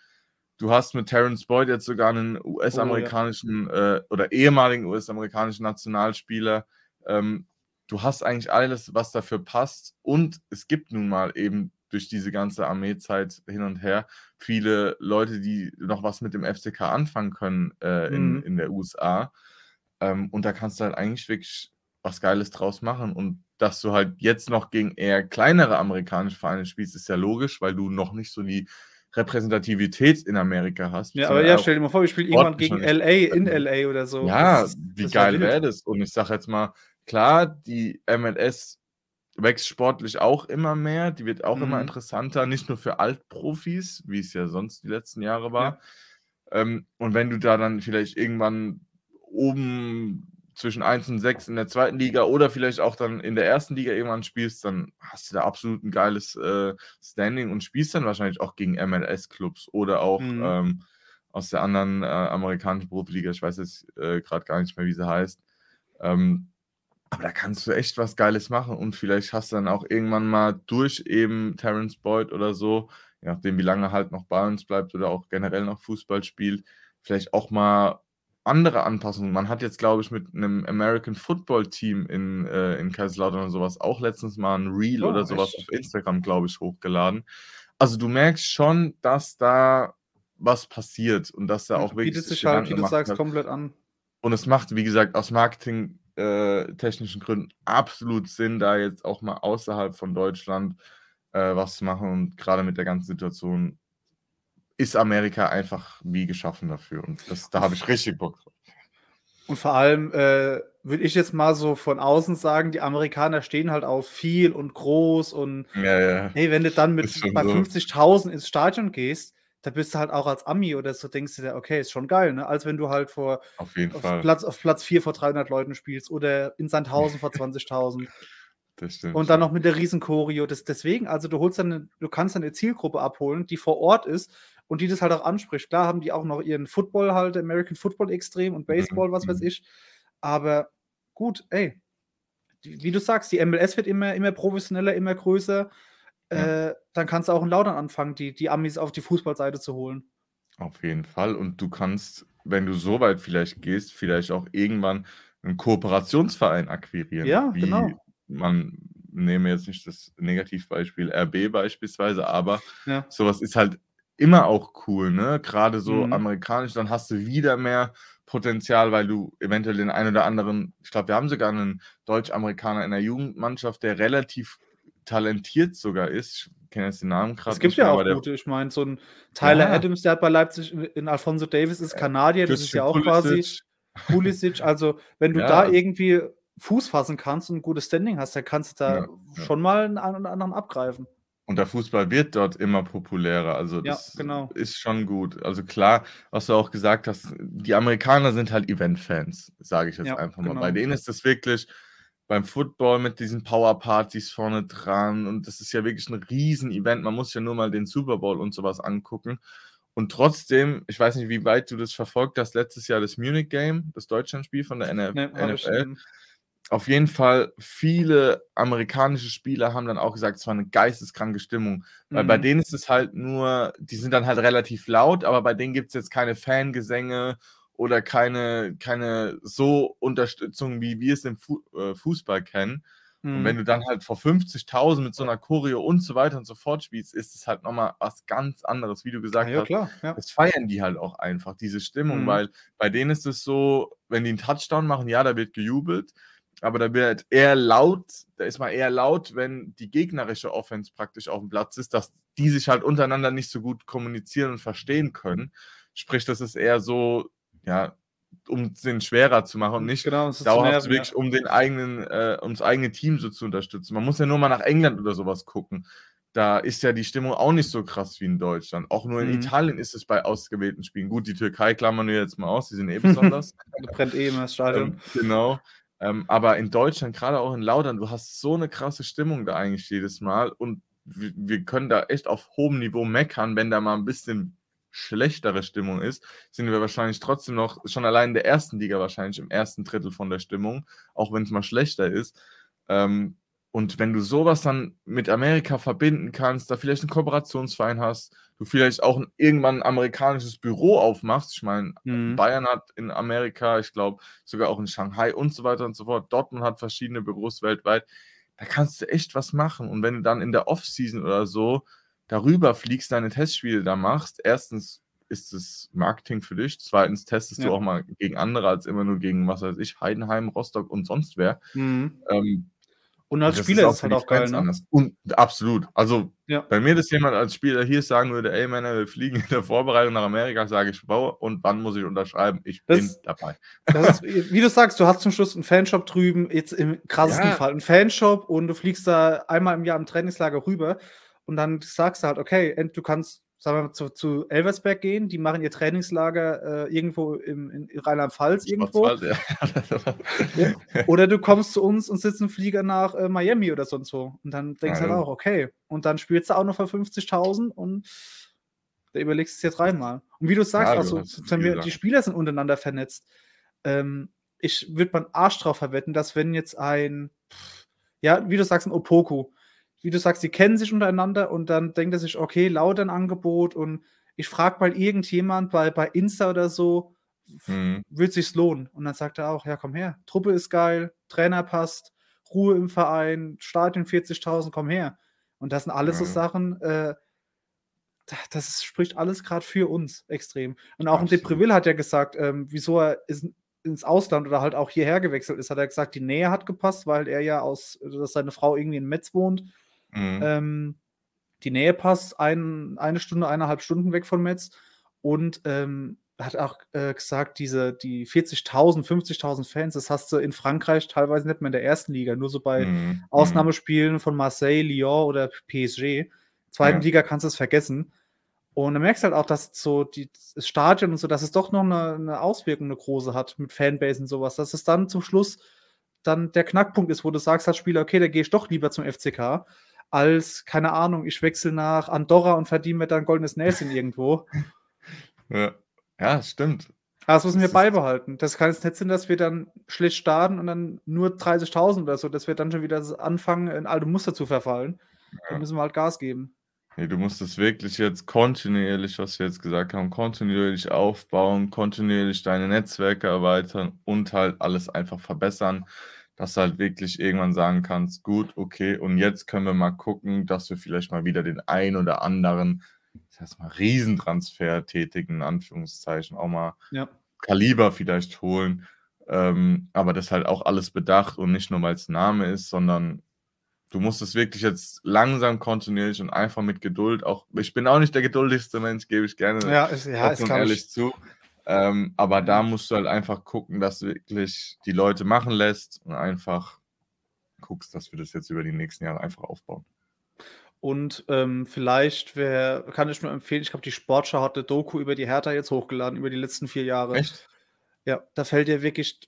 Du hast mit Terence Boyd jetzt sogar einen US-amerikanischen oh, ja. äh, oder ehemaligen US-amerikanischen Nationalspieler. Ähm, du hast eigentlich alles, was dafür passt. Und es gibt nun mal eben durch diese ganze Armeezeit hin und her viele Leute, die noch was mit dem FCK anfangen können äh, in, mhm. in der USA. Ähm, und da kannst du halt eigentlich wirklich was Geiles draus machen. Und dass du halt jetzt noch gegen eher kleinere amerikanische Vereine spielst, ist ja logisch, weil du noch nicht so die Repräsentativität in Amerika hast. Ja, aber ja, stell dir mal vor, wir spielen irgendwann gegen LA in LA oder so. Ja, das, wie das geil wäre das? Und ich sage jetzt mal, klar, die MLS wächst sportlich auch immer mehr, die wird auch mhm. immer interessanter, nicht nur für Altprofis, wie es ja sonst die letzten Jahre war. Ja. Ähm, und wenn du da dann vielleicht irgendwann oben zwischen 1 und 6 in der zweiten Liga oder vielleicht auch dann in der ersten Liga irgendwann spielst, dann hast du da absolut ein geiles äh, Standing und spielst dann wahrscheinlich auch gegen MLS-Clubs oder auch mhm. ähm, aus der anderen äh, amerikanischen Profiliga, ich weiß jetzt äh, gerade gar nicht mehr, wie sie heißt. Ähm, aber da kannst du echt was Geiles machen und vielleicht hast du dann auch irgendwann mal durch eben Terence Boyd oder so, je nachdem, wie lange halt noch bei uns bleibt oder auch generell noch Fußball spielt, vielleicht auch mal andere Anpassungen. Man hat jetzt, glaube ich, mit einem American Football Team in, äh, in Kaiserslautern oder sowas auch letztens mal ein Reel oh, oder sowas echt? auf Instagram, glaube ich, hochgeladen. Also du merkst schon, dass da was passiert und dass da und hm, auch wirklich. Bietet sich halt, wie du sagst, hat. komplett an. Und es macht, wie gesagt, aus marketingtechnischen äh, Gründen absolut Sinn, da jetzt auch mal außerhalb von Deutschland äh, was zu machen und gerade mit der ganzen Situation ist Amerika einfach wie geschaffen dafür. Und das, da habe ich richtig Bock drauf. Und vor allem äh, würde ich jetzt mal so von außen sagen, die Amerikaner stehen halt auf viel und groß und ja, ja. hey, wenn du dann mit bei so. 50.000 ins Stadion gehst, da bist du halt auch als Ami oder so denkst du dir, okay, ist schon geil, ne? Als wenn du halt vor auf, jeden auf Fall. Platz auf Platz 4 vor 300 Leuten spielst oder in Sandhausen vor 20.000. Und dann noch mit der Riesenchoreo. Das, deswegen, also du holst dann, du kannst dann eine Zielgruppe abholen, die vor Ort ist, und die das halt auch anspricht. Klar haben die auch noch ihren Football halt, American Football extrem und mhm. Baseball, was weiß mhm. ich. Aber gut, ey, wie du sagst, die MLS wird immer, immer professioneller, immer größer. Ja. Äh, dann kannst du auch in Laudern anfangen, die, die Amis auf die Fußballseite zu holen. Auf jeden Fall. Und du kannst, wenn du so weit vielleicht gehst, vielleicht auch irgendwann einen Kooperationsverein akquirieren. Ja, wie genau. Man nehme jetzt nicht das Negativbeispiel RB beispielsweise, aber ja. sowas ist halt immer auch cool, ne? Gerade so mhm. amerikanisch, dann hast du wieder mehr Potenzial, weil du eventuell den einen oder anderen, ich glaube, wir haben sogar einen Deutsch-Amerikaner in der Jugendmannschaft, der relativ talentiert sogar ist. Ich kenne jetzt den Namen gerade. Es gibt nicht, ja auch gute, ich meine, so ein Tyler ja. Adams, der hat bei Leipzig in Alfonso Davis ist äh, Kanadier, das ist ja auch Pulisic. quasi Pulisic. Also, wenn du ja. da irgendwie Fuß fassen kannst und ein gutes Standing hast, dann kannst du da ja. schon mal einen, oder anderen abgreifen. Und der Fußball wird dort immer populärer. Also das ja, genau. ist schon gut. Also klar, was du auch gesagt hast, die Amerikaner sind halt Event-Fans, sage ich jetzt ja, einfach mal. Genau. Bei denen ist das wirklich beim Football mit diesen Power-Partys vorne dran. Und das ist ja wirklich ein Riesen-Event. Man muss ja nur mal den Super Bowl und sowas angucken. Und trotzdem, ich weiß nicht, wie weit du das verfolgt hast, letztes Jahr das Munich Game, das Deutschlandspiel von der NFL. Ne, nee, auf jeden Fall viele amerikanische Spieler haben dann auch gesagt, es war eine geisteskranke Stimmung. Weil mhm. bei denen ist es halt nur, die sind dann halt relativ laut, aber bei denen gibt es jetzt keine Fangesänge oder keine, keine so Unterstützung, wie wir es im Fu äh, Fußball kennen. Mhm. Und wenn du dann halt vor 50.000 mit so einer Choreo und so weiter und so fort spielst, ist es halt nochmal was ganz anderes, wie du gesagt ja, hast. Klar, ja. Das feiern die halt auch einfach, diese Stimmung, mhm. weil bei denen ist es so, wenn die einen Touchdown machen, ja, da wird gejubelt aber da wird eher laut, da ist man eher laut, wenn die gegnerische Offense praktisch auf dem Platz ist, dass die sich halt untereinander nicht so gut kommunizieren und verstehen können. Sprich, das ist eher so, ja, um den schwerer zu machen und nicht genau, dauerhaft wirklich ja. um den eigenen, äh, ums eigene Team so zu unterstützen. Man muss ja nur mal nach England oder sowas gucken. Da ist ja die Stimmung auch nicht so krass wie in Deutschland. Auch nur in mhm. Italien ist es bei ausgewählten Spielen. Gut, die Türkei klammern wir jetzt mal aus, die sind eh besonders. brennt eh immer das Stadion. Ähm, genau. Ähm, aber in Deutschland, gerade auch in Laudern, du hast so eine krasse Stimmung da eigentlich jedes Mal und wir, wir können da echt auf hohem Niveau meckern, wenn da mal ein bisschen schlechtere Stimmung ist, sind wir wahrscheinlich trotzdem noch schon allein in der ersten Liga wahrscheinlich im ersten Drittel von der Stimmung, auch wenn es mal schlechter ist. Ähm, und wenn du sowas dann mit Amerika verbinden kannst, da vielleicht einen Kooperationsverein hast, du vielleicht auch irgendwann ein amerikanisches Büro aufmachst. Ich meine, mhm. Bayern hat in Amerika, ich glaube, sogar auch in Shanghai und so weiter und so fort. Dortmund hat verschiedene Büros weltweit. Da kannst du echt was machen. Und wenn du dann in der Offseason oder so darüber fliegst, deine Testspiele da machst, erstens ist es Marketing für dich. Zweitens testest ja. du auch mal gegen andere als immer nur gegen, was weiß ich, Heidenheim, Rostock und sonst wer. Mhm. Ähm, und als und Spieler ist, ist halt auch geil, ne? Und, absolut. Also, ja. bei mir, dass jemand als Spieler hier sagen würde, ey, Männer, wir fliegen in der Vorbereitung nach Amerika, sage ich, wow, und wann muss ich unterschreiben? Ich das, bin dabei. Ist, wie du sagst, du hast zum Schluss einen Fanshop drüben, jetzt im krassesten ja. Fall einen Fanshop und du fliegst da einmal im Jahr im Trainingslager rüber und dann sagst du halt, okay, du kannst sagen wir mal, zu, zu Elversberg gehen, die machen ihr Trainingslager äh, irgendwo im, in Rheinland-Pfalz irgendwo. Ja. ja. Oder du kommst zu uns und sitzt im Flieger nach äh, Miami oder sonst wo. Und dann denkst du halt auch, okay. Und dann spielst du auch noch für 50.000 und da überlegst du es jetzt dreimal. Und wie du sagst, also, so, die Spieler sind untereinander vernetzt. Ähm, ich würde meinen Arsch drauf verwetten, dass wenn jetzt ein, ja, wie du sagst, ein Opoku, wie du sagst, sie kennen sich untereinander und dann denkt er sich, okay, laut ein Angebot und ich frage mal irgendjemand bei, bei Insta oder so, mhm. wird sich's lohnen? Und dann sagt er auch, ja, komm her, Truppe ist geil, Trainer passt, Ruhe im Verein, Stadion 40.000, komm her. Und das sind alles mhm. so Sachen, äh, das spricht alles gerade für uns extrem. Und auch Absolut. Depreville hat ja gesagt, ähm, wieso er ist, ins Ausland oder halt auch hierher gewechselt ist, hat er gesagt, die Nähe hat gepasst, weil er ja aus, also dass seine Frau irgendwie in Metz wohnt Mhm. Ähm, die Nähe passt ein, eine Stunde, eineinhalb Stunden weg von Metz und ähm, hat auch äh, gesagt, diese, die 40.000, 50.000 Fans, das hast du in Frankreich teilweise nicht mehr in der ersten Liga, nur so bei mhm. mhm. Ausnahmespielen von Marseille, Lyon oder PSG. Zweiten ja. Liga kannst du es vergessen. Und dann merkst halt auch, dass so die, das Stadion und so, dass es doch noch eine, eine Auswirkung, eine große hat mit Fanbase und sowas, dass es dann zum Schluss dann der Knackpunkt ist, wo du sagst als Spieler, okay, da gehe ich doch lieber zum FCK, als, keine Ahnung, ich wechsle nach Andorra und verdiene mir dann ein goldenes Näschen irgendwo. Ja, ja stimmt. Das müssen wir das beibehalten. Das kann es nicht sein, dass wir dann schlecht starten und dann nur 30.000 oder so, dass wir dann schon wieder anfangen, in alte Muster zu verfallen. Ja. Da müssen wir halt Gas geben. Nee, du musst das wirklich jetzt kontinuierlich, was wir jetzt gesagt haben, kontinuierlich aufbauen, kontinuierlich deine Netzwerke erweitern und halt alles einfach verbessern dass du halt wirklich irgendwann sagen kannst, gut, okay, und jetzt können wir mal gucken, dass wir vielleicht mal wieder den ein oder anderen, ich sag mal, Riesentransfer tätigen, in Anführungszeichen, auch mal ja. Kaliber vielleicht holen. Ähm, aber das halt auch alles bedacht und nicht nur, weil es Name ist, sondern du musst es wirklich jetzt langsam, kontinuierlich und einfach mit Geduld auch. Ich bin auch nicht der geduldigste Mensch, gebe ich gerne ja, ist, ja, ist, ehrlich ich. zu. Ähm, aber da mhm. musst du halt einfach gucken, dass du wirklich die Leute machen lässt und einfach guckst, dass wir das jetzt über die nächsten Jahre einfach aufbauen. Und ähm, vielleicht wär, kann ich nur empfehlen, ich glaube, die Sportschau hat eine Doku über die Hertha jetzt hochgeladen, über die letzten vier Jahre. Echt? Ja, da fällt dir wirklich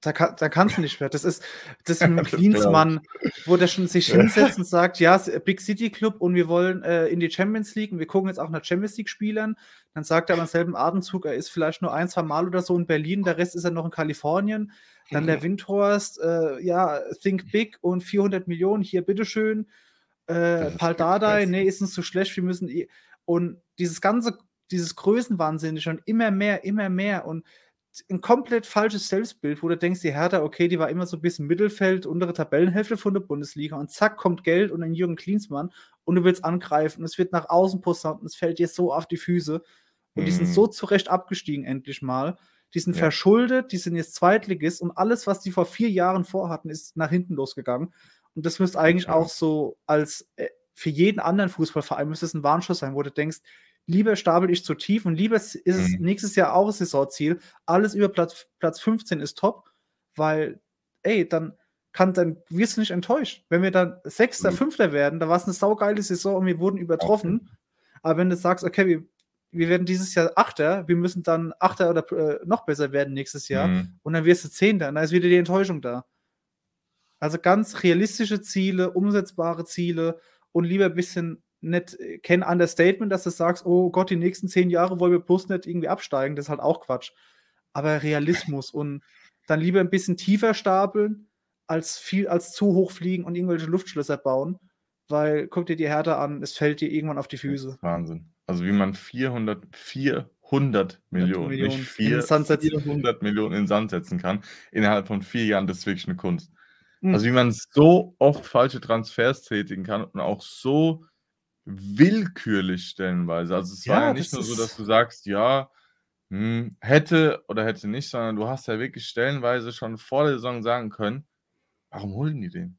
da, da kannst du nicht mehr. Das ist, das ist ein Cleansmann, wo der schon sich hinsetzt und sagt, ja, Big City Club und wir wollen äh, in die Champions League und wir gucken jetzt auch nach Champions League Spielern. Dann sagt er am selben Atemzug, er ist vielleicht nur ein, zwei Mal oder so in Berlin, der Rest ist er noch in Kalifornien. Dann der mhm. Windhorst, äh, ja, Think Big und 400 Millionen, hier, bitteschön. Äh, Paul Dardai, nee, ist uns zu schlecht, wir müssen. Und dieses ganze, dieses Größenwahnsinn ist schon immer mehr, immer mehr und ein komplett falsches Selbstbild, wo du denkst, die Hertha, okay, die war immer so ein bisschen Mittelfeld, untere Tabellenhälfte von der Bundesliga und zack kommt Geld und ein Jürgen Klinsmann und du willst angreifen es wird nach außen posant und es fällt dir so auf die Füße und mhm. die sind mhm. so zurecht abgestiegen endlich mal. Die sind ja. verschuldet, die sind jetzt Zweitligist und alles, was die vor vier Jahren vorhatten, ist nach hinten losgegangen. Und das müsste eigentlich ja. auch so als äh, für jeden anderen Fußballverein müsste es ein Warnschuss sein, wo du denkst, lieber stapel ich zu tief und lieber ist es mhm. nächstes Jahr auch Saisonziel. Alles über Platz, Platz 15 ist top, weil, ey, dann kann, dann wirst du nicht enttäuscht. Wenn wir dann Sechster, mhm. Fünfter werden, dann war es eine saugeile Saison und wir wurden übertroffen. Okay. Aber wenn du sagst, okay, wir, wir werden dieses Jahr Achter, wir müssen dann Achter oder äh, noch besser werden nächstes Jahr mhm. und dann wirst du Zehnter, dann ist wieder die Enttäuschung da. Also ganz realistische Ziele, umsetzbare Ziele und lieber ein bisschen nicht äh, kein Understatement, dass du sagst, oh Gott, die nächsten zehn Jahre wollen wir bloß nicht irgendwie absteigen, das ist halt auch Quatsch. Aber Realismus und dann lieber ein bisschen tiefer stapeln, als viel, als zu hoch fliegen und irgendwelche Luftschlösser bauen, weil guck dir die Härte an, es fällt dir irgendwann auf die Füße. Wahnsinn. Also wie man 400, 400 Millionen, Millionen nicht 4, 400 Millionen in den Sand setzen kann, innerhalb von vier Jahren, das ist wirklich eine Kunst. Mhm. Also wie man so oft falsche Transfers tätigen kann und auch so willkürlich stellenweise. Also es ja, war ja nicht nur so, dass du sagst, ja, hm, hätte oder hätte nicht, sondern du hast ja wirklich stellenweise schon vor der Saison sagen können, warum holen die den?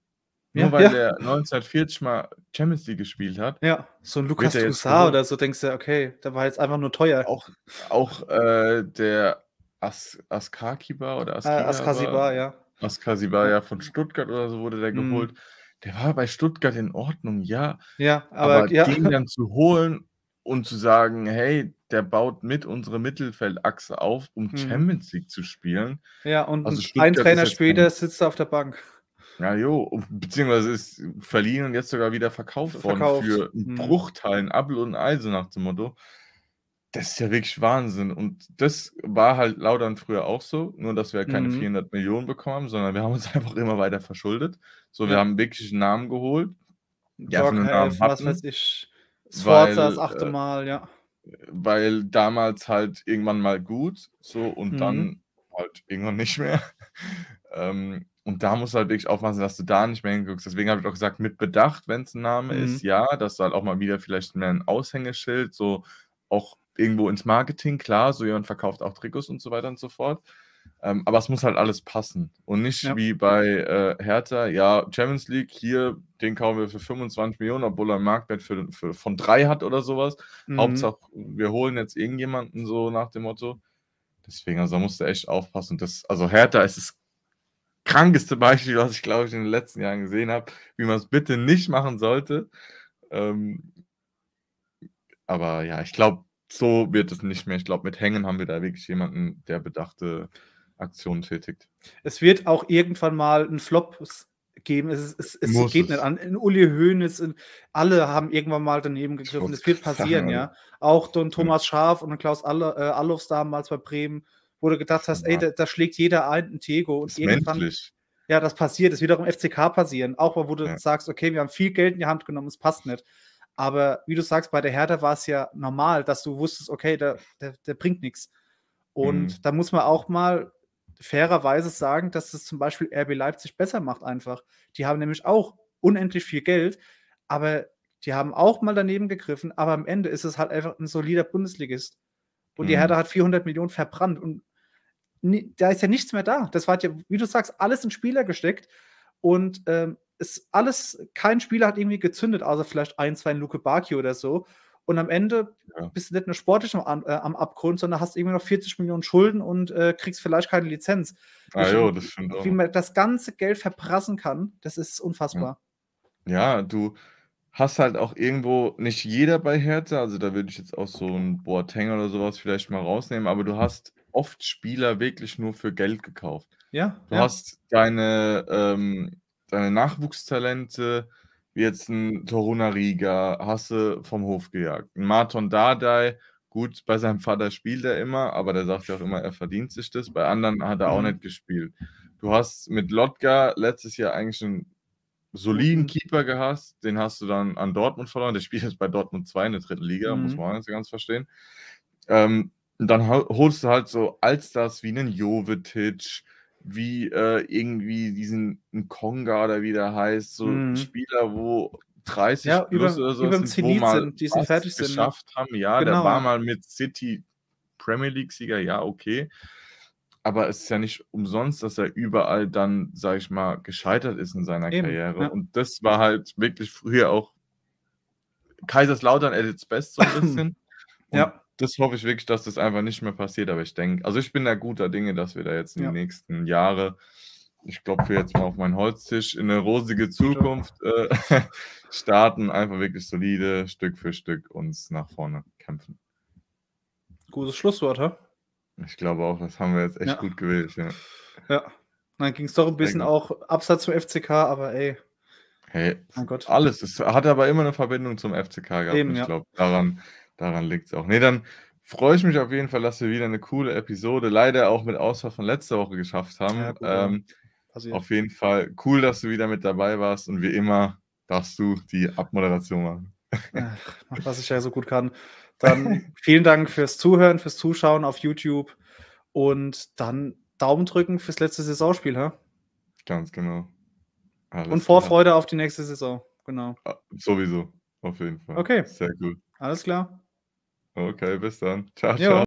Nur ja, weil ja. der 1940 mal Champions League gespielt hat. Ja, so ein Lukas Toussaint oder so denkst du, okay, der war jetzt einfach nur teuer. Auch, auch äh, der As Askar oder Askar. Äh, Askasibar, ja. Askasibar, ja, von Stuttgart oder so wurde der hm. geholt. Mhm der war bei Stuttgart in Ordnung, ja. Ja, aber, aber ja. den dann zu holen und zu sagen, hey, der baut mit unserer Mittelfeldachse auf, um hm. Champions League zu spielen. Ja, und also ein Trainer später ein... sitzt er auf der Bank. Ja, jo, beziehungsweise ist verliehen und jetzt sogar wieder verkauft, verkauft. worden für einen hm. Bruchteil, ein und ein Eisen nach dem Motto. Das ist ja wirklich Wahnsinn. Und das war halt Laudern früher auch so, nur dass wir halt keine mhm. 400 Millionen bekommen haben, sondern wir haben uns einfach immer weiter verschuldet. So, wir ja. haben wirklich einen Namen geholt. Ja, von Dog, Namen was weiß ich. Sforza weil, das achte äh, Mal, ja. Weil damals halt irgendwann mal gut, so und mhm. dann halt irgendwann nicht mehr. ähm, und da musst du halt wirklich aufpassen, dass du da nicht mehr hinguckst. Deswegen habe ich auch gesagt, mit Bedacht, wenn es ein Name mhm. ist, ja, dass du halt auch mal wieder vielleicht mehr ein Aushängeschild, so auch irgendwo ins Marketing, klar, so jemand verkauft auch Trikots und so weiter und so fort. Ähm, aber es muss halt alles passen und nicht ja. wie bei äh, Hertha, ja, Champions League, hier, den kaufen wir für 25 Millionen, obwohl er einen Marktwert für, für von drei hat oder sowas. Mhm. Hauptsache, wir holen jetzt irgendjemanden so nach dem Motto. Deswegen, also da musst du echt aufpassen. Das, also Hertha ist das krankeste Beispiel, was ich, glaube ich, in den letzten Jahren gesehen habe, wie man es bitte nicht machen sollte. Ähm, aber ja, ich glaube, so wird es nicht mehr. Ich glaube, mit Hängen haben wir da wirklich jemanden, der bedachte Aktionen tätigt. Es wird auch irgendwann mal einen Flop geben. Es, es, es geht es. nicht an. In Uli Hoeneß, in, alle haben irgendwann mal daneben gegriffen. Es wird passieren, sagen, ja. Also auch Don hm. Thomas Schaf und Klaus All äh, Allofs damals bei Bremen, wo du gedacht hast, ja. ey, da, schlägt jeder ein, einen Tego. Und irgendwann, menschlich. ja, das passiert. Es wird auch im FCK passieren. Auch wo du ja. sagst, okay, wir haben viel Geld in die Hand genommen, es passt nicht. Aber wie du sagst, bei der Hertha war es ja normal, dass du wusstest, okay, der, der, der bringt nichts. Und mhm. da muss man auch mal fairerweise sagen, dass es zum Beispiel RB Leipzig besser macht einfach. Die haben nämlich auch unendlich viel Geld, aber die haben auch mal daneben gegriffen, aber am Ende ist es halt einfach ein solider Bundesligist. Und mhm. die Hertha mhm. hat 400 Millionen verbrannt und da ist ja nichts mehr da. Das war ja, wie du sagst, alles in Spieler gesteckt und ähm, ist alles, kein Spieler hat irgendwie gezündet, außer vielleicht ein, zwei in Luke Baki oder so. Und am Ende ja. bist du nicht nur sportlich am, äh, am, Abgrund, sondern hast irgendwie noch 40 Millionen Schulden und äh, kriegst vielleicht keine Lizenz. Ah, ich, jo, das stimmt auch. Wie man das ganze Geld verprassen kann, das ist unfassbar. Ja, ja du hast halt auch irgendwo, nicht jeder bei Hertha, also da würde ich jetzt auch so ein Boateng oder sowas vielleicht mal rausnehmen, aber du hast oft Spieler wirklich nur für Geld gekauft. Ja. Du ja. hast deine ähm, deine Nachwuchstalente, wie jetzt ein Toruna Riga, hasse vom Hof gejagt. Ein Marton Dardai, gut, bei seinem Vater spielt er immer, aber der sagt ja auch immer, er verdient sich das. Bei anderen hat er auch mhm. nicht gespielt. Du hast mit Lotka letztes Jahr eigentlich einen soliden mhm. Keeper gehasst, den hast du dann an Dortmund verloren. Der spielt jetzt bei Dortmund 2 in der dritten Liga, mhm. muss man auch nicht ganz verstehen. Ähm, und dann holst du halt so Allstars wie einen Jovetic, wie äh, irgendwie diesen Konga oder wie der heißt, so mhm. Spieler, wo 30 ja, plus über, oder so sind, wo mal sind, die sind fertig sind. geschafft haben. Ja, genau. der war mal mit City Premier League-Sieger, ja, okay. Aber es ist ja nicht umsonst, dass er überall dann, sag ich mal, gescheitert ist in seiner Eben, Karriere. Ja. Und das war halt wirklich früher auch Kaiserslautern at its best so ein bisschen. ja das hoffe ich wirklich, dass das einfach nicht mehr passiert. Aber ich denke, also ich bin da guter Dinge, dass wir da jetzt in ja. den nächsten Jahren, ich klopfe jetzt mal auf meinen Holztisch, in eine rosige Zukunft äh, starten, einfach wirklich solide, Stück für Stück uns nach vorne kämpfen. Gutes Schlusswort, hä? Ich glaube auch, das haben wir jetzt echt ja. gut gewählt. Ja. ja. Dann ging es doch ein bisschen auch abseits vom FCK, aber ey. Hey, mein Gott. alles. Es hat aber immer eine Verbindung zum FCK gehabt. Eben, ich glaube, daran Daran liegt es auch. Nee, dann freue ich mich auf jeden Fall, dass wir wieder eine coole Episode leider auch mit Ausfall von letzter Woche geschafft haben. Ja, ähm, auf jeden Fall cool, dass du wieder mit dabei warst und wie immer darfst du die Abmoderation machen. Ach, was ich ja so gut kann. Dann vielen Dank fürs Zuhören, fürs Zuschauen auf YouTube und dann Daumen drücken fürs letzte Saisonspiel, hä? Ganz genau. Alles und Vorfreude klar. auf die nächste Saison, genau. Ah, sowieso, auf jeden Fall. Okay. Sehr gut. Alles klar. Okay, bis dann. Ciao, jo. ciao.